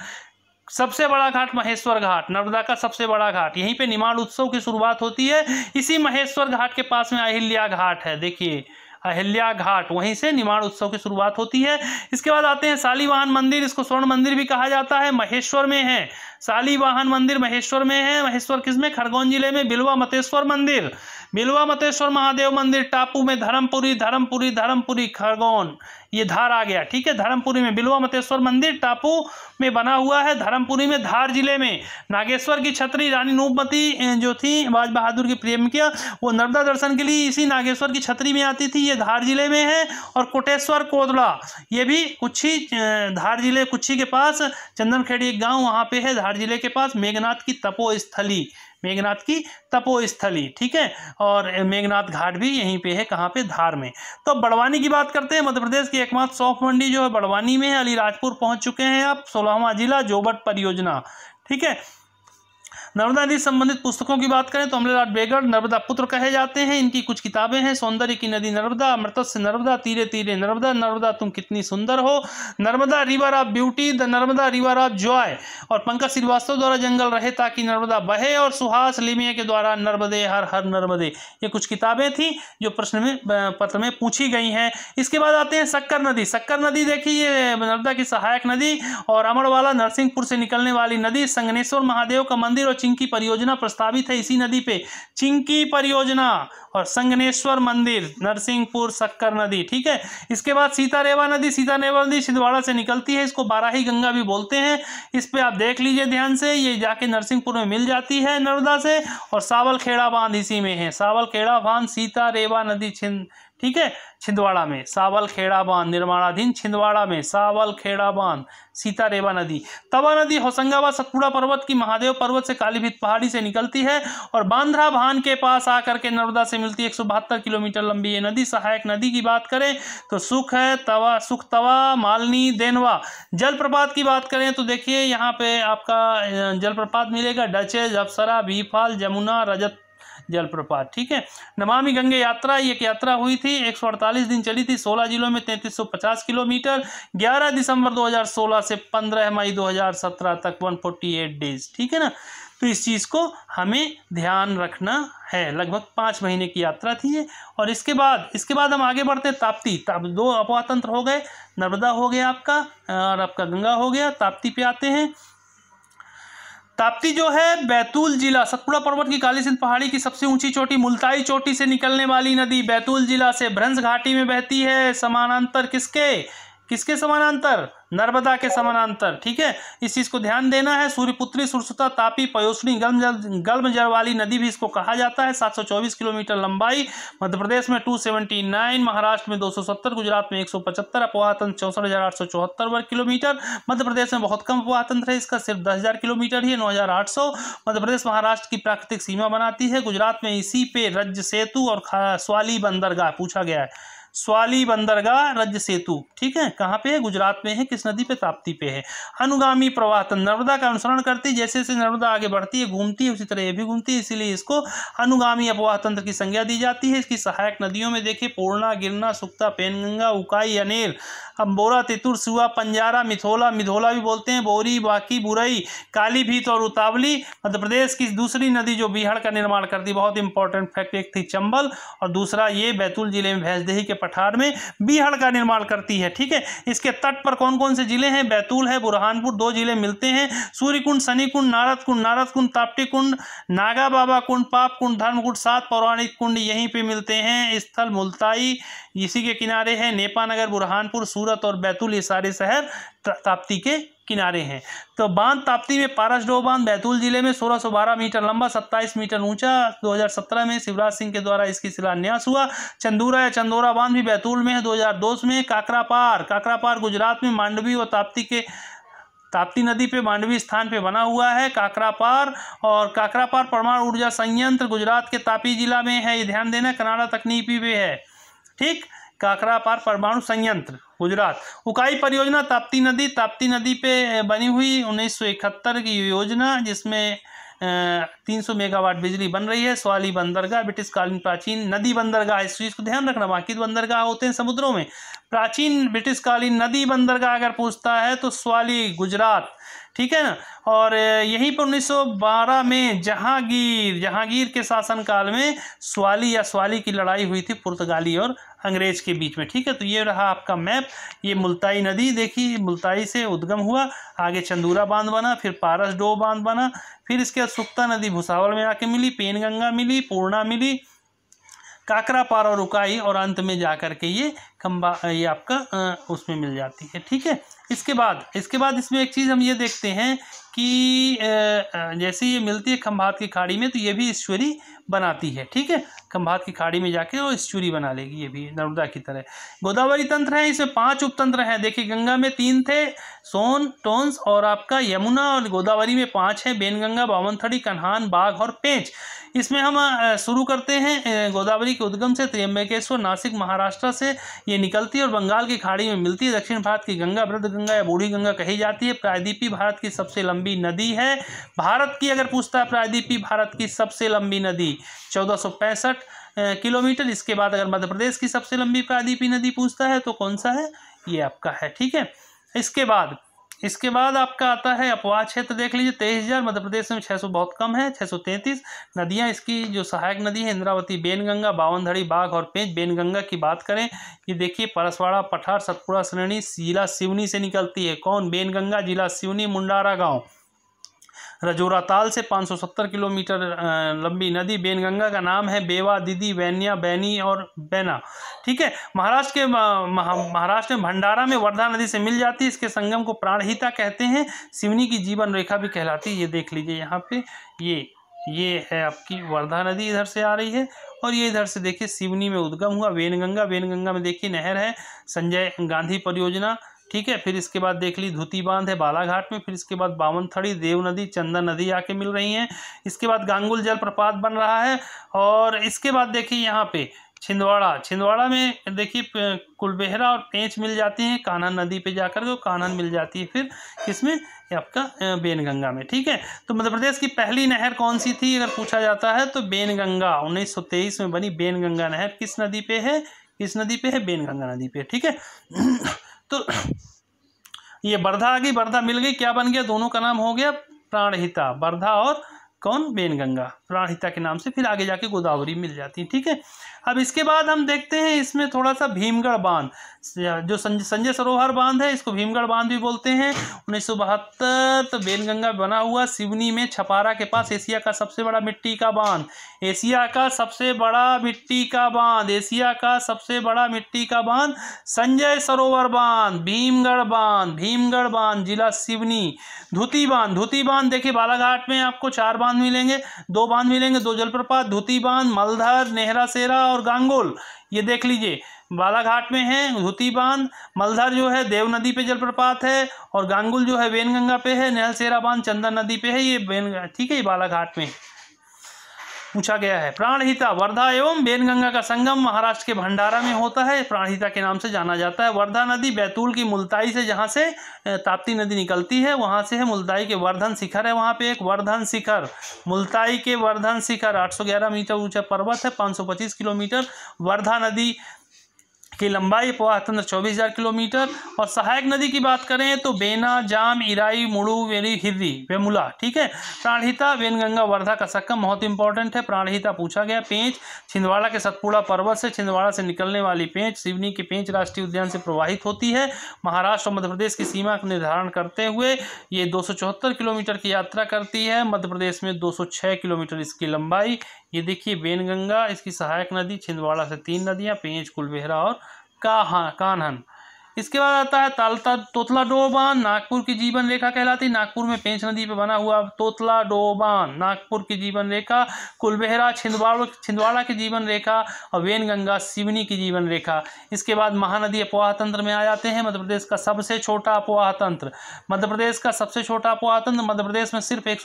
सबसे बड़ा घाट महेश्वर घाट नर्मदा का सबसे बड़ा घाट यहीं पे निमाड़ उत्सव की शुरुआत होती है इसी महेश्वर घाट के पास में अहिल्या घाट है देखिए अहिल्या घाट वहीं से निमाड़ उत्सव की शुरुआत होती है इसके बाद आते हैं शालीवाहन मंदिर इसको स्वर्ण मंदिर भी कहा जाता है महेश्वर में है शालीवाहन मंदिर महेश्वर में है महेश्वर किस में खरगोन जिले में बिलवा मतेश्वर मंदिर बिलवा मतेश्वर महादेव मंदिर टापू में धर्मपुरी धर्मपुरी धर्मपुरी खरगोन ये धार आ गया ठीक है धर्मपुरी में बिलवा मतेश्वर मंदिर टापू में बना हुआ है धर्मपुरी में धार जिले में नागेश्वर की छतरी रानी नूपमती जो थी बाज बहादुर की प्रेम किया वो नर्मदा दर्शन के लिए इसी नागेश्वर की छतरी में आती थी ये धार जिले में है और कोटेश्वर कोदड़ा ये भी कुच्छी धार जिले कुच्छी के पास चंदनखेड़ी एक गाँव वहाँ पे है धार जिले के पास मेघनाथ की तपोस्थली मेघनाथ की तपोस्थली ठीक है और मेघनाथ घाट भी यहीं पे है कहाँ पे धार में तो बड़वानी की बात करते हैं मध्य प्रदेश की एकमात्र सौंफ मंडी जो है बड़वानी में है अलीराजपुर पहुंच चुके हैं आप सोलहवा जिला जोबट परियोजना ठीक है नर्मदा नदी संबंधित पुस्तकों की बात करें तो अमलेलाल बेगड़ नर्मदा पुत्र कहे जाते हैं इनकी कुछ किताबें हैं सौंदर्य की नदी नर्मदा अमृत नर्मदा तीरे तीरे नर्मदा नर्मदा तुम कितनी सुंदर हो Narmada river of beauty the Narmada river of joy और पंकज श्रीवास्तव द्वारा जंगल रहे ताकि नर्मदा बहे और सुहास लिमिया के द्वारा नर्मदे हर हर नर्मदे ये कुछ किताबें थी जो प्रश्न में पत्र में पूछी गई हैं इसके बाद आते हैं सक्कर नदी सक्कर नदी देखिए नर्मदा की सहायक नदी और अमरवाला नरसिंहपुर से निकलने वाली नदी संगनेश्वर महादेव का मंदिर और चिंकी परियोजना प्रस्तावित है इसी नदी पे चिंकी परियोजना और संगनेश्वर मंदिर नरसिंहपुर शक्कर नदी ठीक है इसके बाद सीतारेवा नदी सीतारेवा नदी छिंदवाड़ा से निकलती है इसको बाराही गंगा भी बोलते हैं इस पर आप देख लीजिए ध्यान से ये जाके नरसिंहपुर में मिल जाती है नर्मदा से और सावल खेड़ा बांध इसी में है सावल खेड़ा बांध सीतारेवा नदी छिंद ठीक है छिंदवाड़ा में सावल खेड़ा बांध निर्माणाधीन छिंदवाड़ा में सावल खेड़ा बांध सीता रेवा नदी तवा नदी होशंगाबाद सतपुड़ा पर्वत की महादेव पर्वत से कालीभित पहाड़ी से निकलती है और बांद्रा भान के पास आकर के नर्मदा से मिलती है एक किलोमीटर लंबी ये नदी सहायक नदी की बात करें तो सुख है तवा सुख तवा मालनी देनवा जलप्रपात की बात करें तो देखिए यहाँ पे आपका जलप्रपात मिलेगा डचेज अप्सरा बीफाल जमुना रजत जलप्रपात ठीक है नमामि गंगे यात्रा एक यात्रा हुई थी एक दिन चली थी 16 जिलों में 3350 किलोमीटर 11 दिसंबर 2016 से 15 मई 2017 तक 148 डेज ठीक है ना तो इस चीज़ को हमें ध्यान रखना है लगभग पाँच महीने की यात्रा थी ये और इसके बाद इसके बाद हम आगे बढ़ते हैं ताप्ती ताप दो अपवातंत्र हो गए नर्मदा हो गया आपका और आपका गंगा हो गया ताप्ती पे आते हैं ताप्ती जो है बैतूल जिला सतपुड़ा पर्वत की काली सिंध पहाड़ी की सबसे ऊंची चोटी मुल्ताई चोटी से निकलने वाली नदी बैतूल जिला से भ्रंश घाटी में बहती है समानांतर किसके किसके समानांतर नर्मदा के समानांतर ठीक है इस चीज़ को ध्यान देना है सूर्यपुत्री सुरसुता तापी पयोसनी गर्म जल गर्म जल वाली नदी भी इसको कहा जाता है 724 किलोमीटर लंबाई मध्य प्रदेश में 279 महाराष्ट्र में 270 गुजरात में 175 पचहत्तर तंत्र चौसठ वर्ग किलोमीटर मध्य प्रदेश में बहुत कम अपवाहतंत्र है इसका सिर्फ दस किलोमीटर ही नौ मध्य प्रदेश महाराष्ट्र की प्राकृतिक सीमा बनाती है गुजरात में इसी पे रज सेतु और स्वाली बंदरगाह पूछा गया है स्वाली बंदरगाह रज सेतु ठीक है कहाँ पे है गुजरात में है किस नदी पे ताप्ती पे है अनुगामी प्रवाह नर्मदा का अनुसरण करती है जैसे जैसे नर्मदा आगे बढ़ती है घूमती है उसी तरह ये भी घूमती है इसीलिए इसको अनुगामी अपवाह तंत्र की संज्ञा दी जाती है इसकी सहायक नदियों में देखिए पूर्णा गिरना सुक्ता पेनगंगा उकाई अनेर अम्बोरा तितुर सुआ पंजारा मिथोला मिधोला भी बोलते हैं बोरी बाकी बुरई काली भीत और उतावली मध्य प्रदेश की दूसरी नदी जो बिहार का निर्माण करती बहुत इंपॉर्टेंट फैक्ट एक थी चंबल और दूसरा ये बैतूल जिले में भैंसदेही के पठार में बीहड़ का निर्माण करती है ठीक है इसके तट पर कौन कौन से जिले हैं बैतूल है बुरहानपुर दो जिले मिलते हैं सूर्यकुंड शनिकुंड नारद कुंड नारद कुंड ताप्टी कुंड नागा बाबा कुंड पाप कुंड धर्म कुंड सात पौराणिक कुंड यहीं पर मिलते हैं स्थल मुल्ताई इसी के किनारे है नेपानगर बुरहानपुर सूरत और बैतूल ये सारे शहर ताप्ती के किनारे हैं तो बांध ताप्ती में पारसडोह बांध बैतूल जिले में 1612 मीटर लंबा 27 मीटर ऊंचा 2017 में शिवराज सिंह के द्वारा इसकी शिलान्यास हुआ चंदूरा या चंदोरा बांध भी बैतूल में है 2002 में काकरापार काकरापार गुजरात में मांडवी और ताप्ती के ताप्ती नदी पे मांडवी स्थान पे बना हुआ है काकरापार और काकरापार परमाणु ऊर्जा संयंत्र गुजरात के तापी जिला में है ये ध्यान देना कनाडा तकनीकी पे है ठीक काकरापार परमाणु संयंत्र गुजरात उकाई परियोजना ताप्ती नदी ताप्ती नदी पे बनी हुई उन्नीस की योजना जिसमें तीन सौ मेगावाट बिजली बन रही है सवाली बंदरगाह ब्रिटिश कालीन प्राचीन नदी बंदरगाह इस चीज़ को ध्यान रखना बाकी बंदरगाह होते हैं समुद्रों में प्राचीन ब्रिटिश कालीन नदी बंदरगाह अगर पूछता है तो सवाली गुजरात ठीक है ना और यहीं पर 1912 में जहांगीर जहांगीर के शासनकाल में सवाली या सवाली की लड़ाई हुई थी पुर्तगाली और अंग्रेज के बीच में ठीक है तो ये रहा आपका मैप ये मुल्ताई नदी देखी मुल्ताई से उद्गम हुआ आगे चंदूरा बांध बना फिर पारस डो बांध बना फिर इसके बाद सुक्ता नदी भुसावल में आके मिली पेनगंगा मिली पूर्णा मिली काकरा रुकाई और अंत में जा कर के ये खम्बा ये आपका उसमें मिल जाती है ठीक है इसके बाद इसके बाद इसमें एक चीज़ हम ये देखते हैं कि जैसे ये मिलती है खम्भात की खाड़ी में तो ये भी ईश्वरी बनाती है ठीक है खम्भात की खाड़ी में जाके वो ईश्वरी बना लेगी ये भी नर्मदा की तरह गोदावरी तंत्र है इसमें पांच उपतंत्र हैं देखिए गंगा में तीन थे सोन टोन्स और आपका यमुना और गोदावरी में पांच हैं बेनगंगा बावनथड़ी कन्हान बाघ और पेंच इसमें हम शुरू करते हैं गोदावरी के उद्गम से त्रियम्बकेश्वर नासिक महाराष्ट्र से ये निकलती है और बंगाल की खाड़ी में मिलती है दक्षिण भारत की गंगा वृद्ध गंगा या बूढ़ी गंगा कही जाती है प्रायद्वीपी भारत की सबसे लंबी लंबी नदी है भारत की अगर पूछता है प्रायद्वीपी भारत की सबसे लंबी नदी चौदह किलोमीटर इसके बाद अगर मध्य प्रदेश की सबसे लंबी प्रायद्वीपी नदी पूछता है तो कौन सा है ये आपका है ठीक है इसके बाद इसके बाद आपका आता है अपवाह क्षेत्र देख लीजिए तेईस हज़ार मध्य प्रदेश में 600 बहुत कम है 633 नदियां इसकी जो सहायक नदी है इंद्रावती बेनगंगा बावनधड़ी बाघ और पेंच बेनगंगा की बात करें ये देखिए परसवाड़ा पठार सतपुरा श्रेणी जिला सिवनी से निकलती है कौन बेनगंगा जिला सिवनी मुंडारा गाँव रजोरा ताल से 570 किलोमीटर लंबी नदी बेनगंगा का नाम है बेवा दीदी वैन्या बैनी और बैना ठीक है महाराष्ट्र के महाराष्ट्र में भंडारा में वर्धा नदी से मिल जाती है इसके संगम को प्राणहिता कहते हैं सिवनी की जीवन रेखा भी कहलाती है ये देख लीजिए यहाँ पे ये ये है आपकी वर्धा नदी इधर से आ रही है और ये इधर से देखिए सिवनी में उद्गम हुआ वेनगंगा वेनगंगा में देखिए नहर है संजय गांधी परियोजना ठीक है फिर इसके बाद देख ली धुती बांध है बालाघाट में फिर इसके बाद बावन थड़ी देव नदी चंदन नदी आके मिल रही हैं इसके बाद गांगुल जलप्रपात बन रहा है और इसके बाद देखिए यहाँ पे छिंदवाड़ा छिंदवाड़ा में देखिए कुलबेहरा और पेंच मिल जाती हैं कान्हन नदी पे जाकर के कान्हन मिल जाती है फिर इसमें आपका बेनगंगा में ठीक है तो मध्य प्रदेश की पहली नहर कौन सी थी अगर पूछा जाता है तो बेनगंगा तेईस में बनी बेनगंगा नहर किस नदी पे है किस नदी पे है बेनगंगा नदी पे ठीक है तो (clears throat) ये वर्धा आ गई वर्धा मिल गई क्या बन गया दोनों का नाम हो गया प्राणहिता वर्धा और कौन बेनगंगा प्राणहिता के नाम से फिर आगे जाके गोदावरी मिल जाती है ठीक है अब इसके बाद हम देखते हैं इसमें थोड़ा सा भीमगढ़ बांध जो संजय सरोवर बांध है इसको भीमगढ़ बांध भी बोलते हैं उन्नीस सौ बहत्तर तो बेनगंगा बना हुआ सिवनी में छपारा के पास एशिया का सबसे बड़ा मिट्टी का बांध एशिया का सबसे बड़ा मिट्टी का बांध एशिया का सबसे बड़ा मिट्टी का बांध संजय सरोवर बांध भीमगढ़ बांध भीमगढ़ बांध जिला सिवनी धुती बांध धुती बांध देखिए बालाघाट में आपको चार बांध मिलेंगे दो बांध मिलेंगे दो जलप्रपात धुती बांध मलधर नेहरा सेरा और और गांगोल ये देख लीजिए बालाघाट में है धुती बांध मलधर जो है देव नदी पे जलप्रपात है और गांगुल जो है वेनगंगा पे है नहलसेरा बांध चंदन नदी पे है ये वेन ठीक है ये बालाघाट में पूछा गया है प्राणहिता वर्धा एवं बेनगंगा का संगम महाराष्ट्र के भंडारा में होता है प्राणहिता के नाम से जाना जाता है वर्धा नदी बैतूल की मुल्ताई से जहाँ से ताप्ती नदी निकलती है वहाँ से है मुल्ताई के वर्धन शिखर है वहाँ पे एक वर्धन शिखर मुल्ताई के वर्धन शिखर 811 मीटर ऊंचा पर्वत है 525 किलोमीटर वर्धा नदी की लंबाई पवाहतंत्र चौबीस हज़ार किलोमीटर और सहायक नदी की बात करें तो बेना जाम इराई मुड़ू वेरी हिर्री वेमुला ठीक है प्राणहिता वेनगंगा वर्धा का सक्कम बहुत इंपॉर्टेंट है प्राणहिता पूछा गया पेंच छिंदवाड़ा के सतपुड़ा पर्वत से छिंदवाड़ा से निकलने वाली पेंच सिवनी के पेंच राष्ट्रीय उद्यान से प्रवाहित होती है महाराष्ट्र और मध्य प्रदेश की सीमा का निर्धारण करते हुए ये दो किलोमीटर की यात्रा करती है मध्य प्रदेश में दो किलोमीटर इसकी लंबाई ये देखिए बेनगंगा इसकी सहायक नदी छिंदवाड़ा से तीन नदियाँ पेंच कुलबेहरा और काहा कान्हन इसके बाद आता है तालता तोतला डोबान नागपुर की जीवन रेखा कहलाती नागपुर में पेंच नदी पर बना हुआ तोतला डोबान नागपुर की जीवन रेखा कुलबेहरा छिंदवाड़ा छिंदवाड़ा की जीवन रेखा और वेनगंगा सिवनी की जीवन रेखा इसके बाद महानदी अपवाह तंत्र में आ जाते हैं मध्य प्रदेश का सबसे छोटा अपवाह तंत्र मध्य प्रदेश का सबसे छोटा अपवाह तंत्र मध्य प्रदेश में सिर्फ एक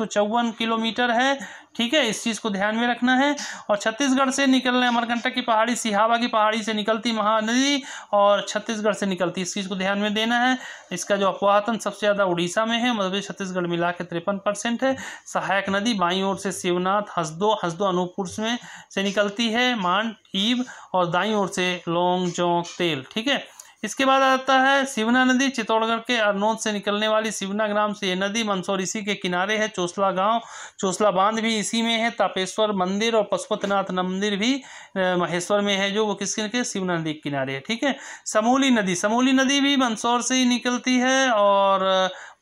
किलोमीटर है ठीक है इस चीज़ को ध्यान में रखना है और छत्तीसगढ़ से निकलने अमरकंटक की पहाड़ी सिहावा की पहाड़ी से निकलती महानदी और छत्तीसगढ़ से निकलती इस चीज़ को ध्यान में देना है इसका जो अपवाहतन सबसे ज़्यादा उड़ीसा में है मध्य छत्तीसगढ़ मिला के तिरपन परसेंट है सहायक नदी बाई ओर से शिवनाथ हसदो हसदो अनूपपुर में से निकलती है मांड ईब और दाई ओर से लोंग चौक तेल ठीक है इसके बाद आता है शिवना नदी चित्तौड़गढ़ के अरनोद से निकलने वाली शिवना ग्राम से यह नदी मंदसौर इसी के किनारे है चोसला गांव चोसला बांध भी इसी में है तापेश्वर मंदिर और पशुपतनाथ मंदिर भी महेश्वर में है जो वो किसके के शिवना नदी के किनारे है ठीक है समूली नदी समूली नदी भी मंदसौर से ही निकलती है और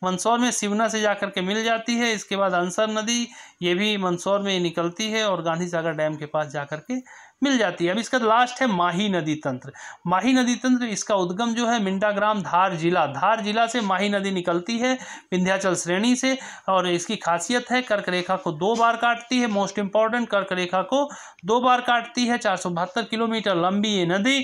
मंदसौर में शिवना से जा के मिल जाती है इसके बाद अंसर नदी ये भी मंदसौर में निकलती है और गांधी सागर डैम के पास जाकर के मिल जाती है अब इसका लास्ट है माही नदी तंत्र माही नदी तंत्र इसका उद्गम जो है मिंडाग्राम धार जिला धार जिला से माही नदी निकलती है विंध्याचल श्रेणी से और इसकी खासियत है कर्क रेखा को दो बार काटती है मोस्ट इंपॉर्टेंट कर्क रेखा को दो बार काटती है चार किलोमीटर लंबी ये नदी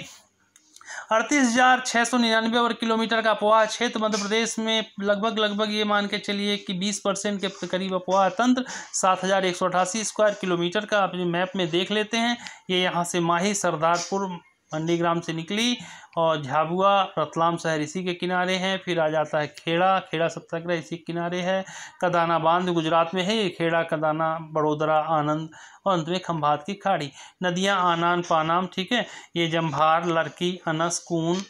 अड़तीस हज़ार छः सौ निन्यानवे वर्ग किलोमीटर का अपवाह क्षेत्र मध्य प्रदेश में लगभग लगभग ये मान के चलिए कि बीस परसेंट के करीब अपवाह तंत्र सात हज़ार एक सौ अठासी स्क्वायर किलोमीटर का अपने मैप में देख लेते हैं ये यहाँ से माही सरदारपुर मंडीग्राम से निकली और झाबुआ रतलाम शहर इसी के किनारे हैं फिर आ जाता है खेड़ा खेड़ा सत्याग्रह इसी के किनारे है कदाना बांध गुजरात में है ये खेड़ा कदाना बड़ोदरा आनंद और अंत में खम्भात की खाड़ी नदियाँ आनान पानाम ठीक है ये जम्भार लड़की अनस कून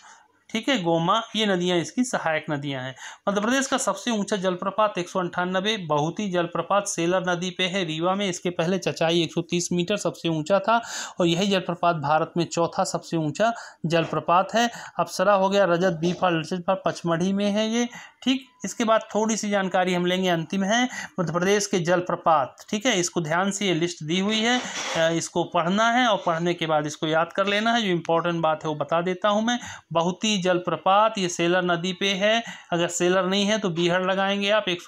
ठीक है गोमा ये नदियाँ इसकी सहायक नदियाँ हैं मध्य प्रदेश का सबसे ऊंचा जलप्रपात एक सौ अंठानबे बहुती जलप्रपात सेलर नदी पे है रीवा में इसके पहले चचाई एक सौ तीस मीटर सबसे ऊंचा था और यही जलप्रपात भारत में चौथा सबसे ऊंचा जलप्रपात है अप्सरा हो गया रजत बीफा लचित पचमढ़ी में है ये ठीक इसके बाद थोड़ी सी जानकारी हम लेंगे अंतिम है मध्य प्रदेश के जलप्रपात ठीक है इसको ध्यान से ये लिस्ट दी हुई है इसको पढ़ना है और पढ़ने के बाद इसको याद कर लेना है जो इम्पोर्टेंट बात है वो बता देता हूँ मैं बहुती जलप्रपात ये सेलर नदी पे है अगर सेलर नहीं है तो बीहड़ लगाएंगे आप एक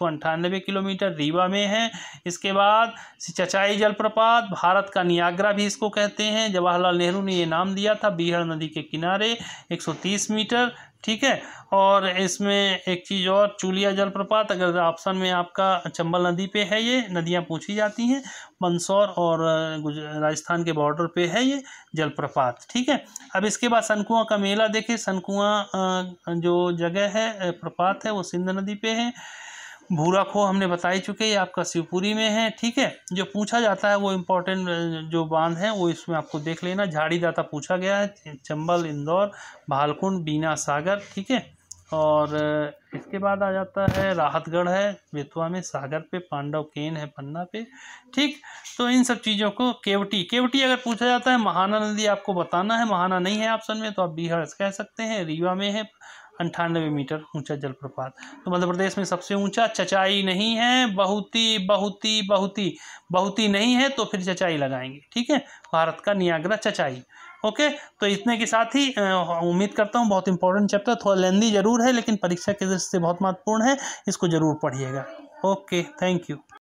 किलोमीटर रीवा में है इसके बाद चचाई जलप्रपात भारत का नियाग्रा भी इसको कहते हैं जवाहरलाल नेहरू ने ये नाम दिया था बीहड़ नदी के किनारे एक मीटर ठीक है और इसमें एक चीज़ और चूलिया जलप्रपात अगर ऑप्शन में आपका चंबल नदी पे है ये नदियाँ पूछी जाती हैं मंदसौर और राजस्थान के बॉर्डर पे है ये जलप्रपात ठीक है अब इसके बाद सनकुआ का मेला देखें सनकुआ जो जगह है प्रपात है वो सिंध नदी पे है भूरा खो हमने बता ही चुके हैं आपका शिवपुरी में है ठीक है जो पूछा जाता है वो इम्पोर्टेंट जो बांध है वो इसमें आपको देख लेना झाड़ीदाता पूछा गया है चंबल इंदौर भालकुंड बीना सागर ठीक है और इसके बाद आ जाता है राहतगढ़ है बेतवा में सागर पे पांडव केन है पन्ना पे ठीक तो इन सब चीज़ों को केवटी केवटी अगर पूछा जाता है महाना नदी आपको बताना है महाना नहीं है ऑप्शन में तो आप बिहार कह सकते हैं रीवा में है अंठानवे मीटर ऊंचा जलप्रपात तो मध्य प्रदेश में सबसे ऊंचा चचाई नहीं है बहुत बहुती बहुत ही नहीं है तो फिर चचाई लगाएंगे ठीक है भारत का नियाग्रा चचाई ओके तो इतने के साथ ही उम्मीद करता हूँ बहुत इंपॉर्टेंट चैप्टर थोड़ा लेंदी ज़रूर है लेकिन परीक्षा के दृष्टि से बहुत महत्वपूर्ण है इसको ज़रूर पढ़िएगा ओके थैंक यू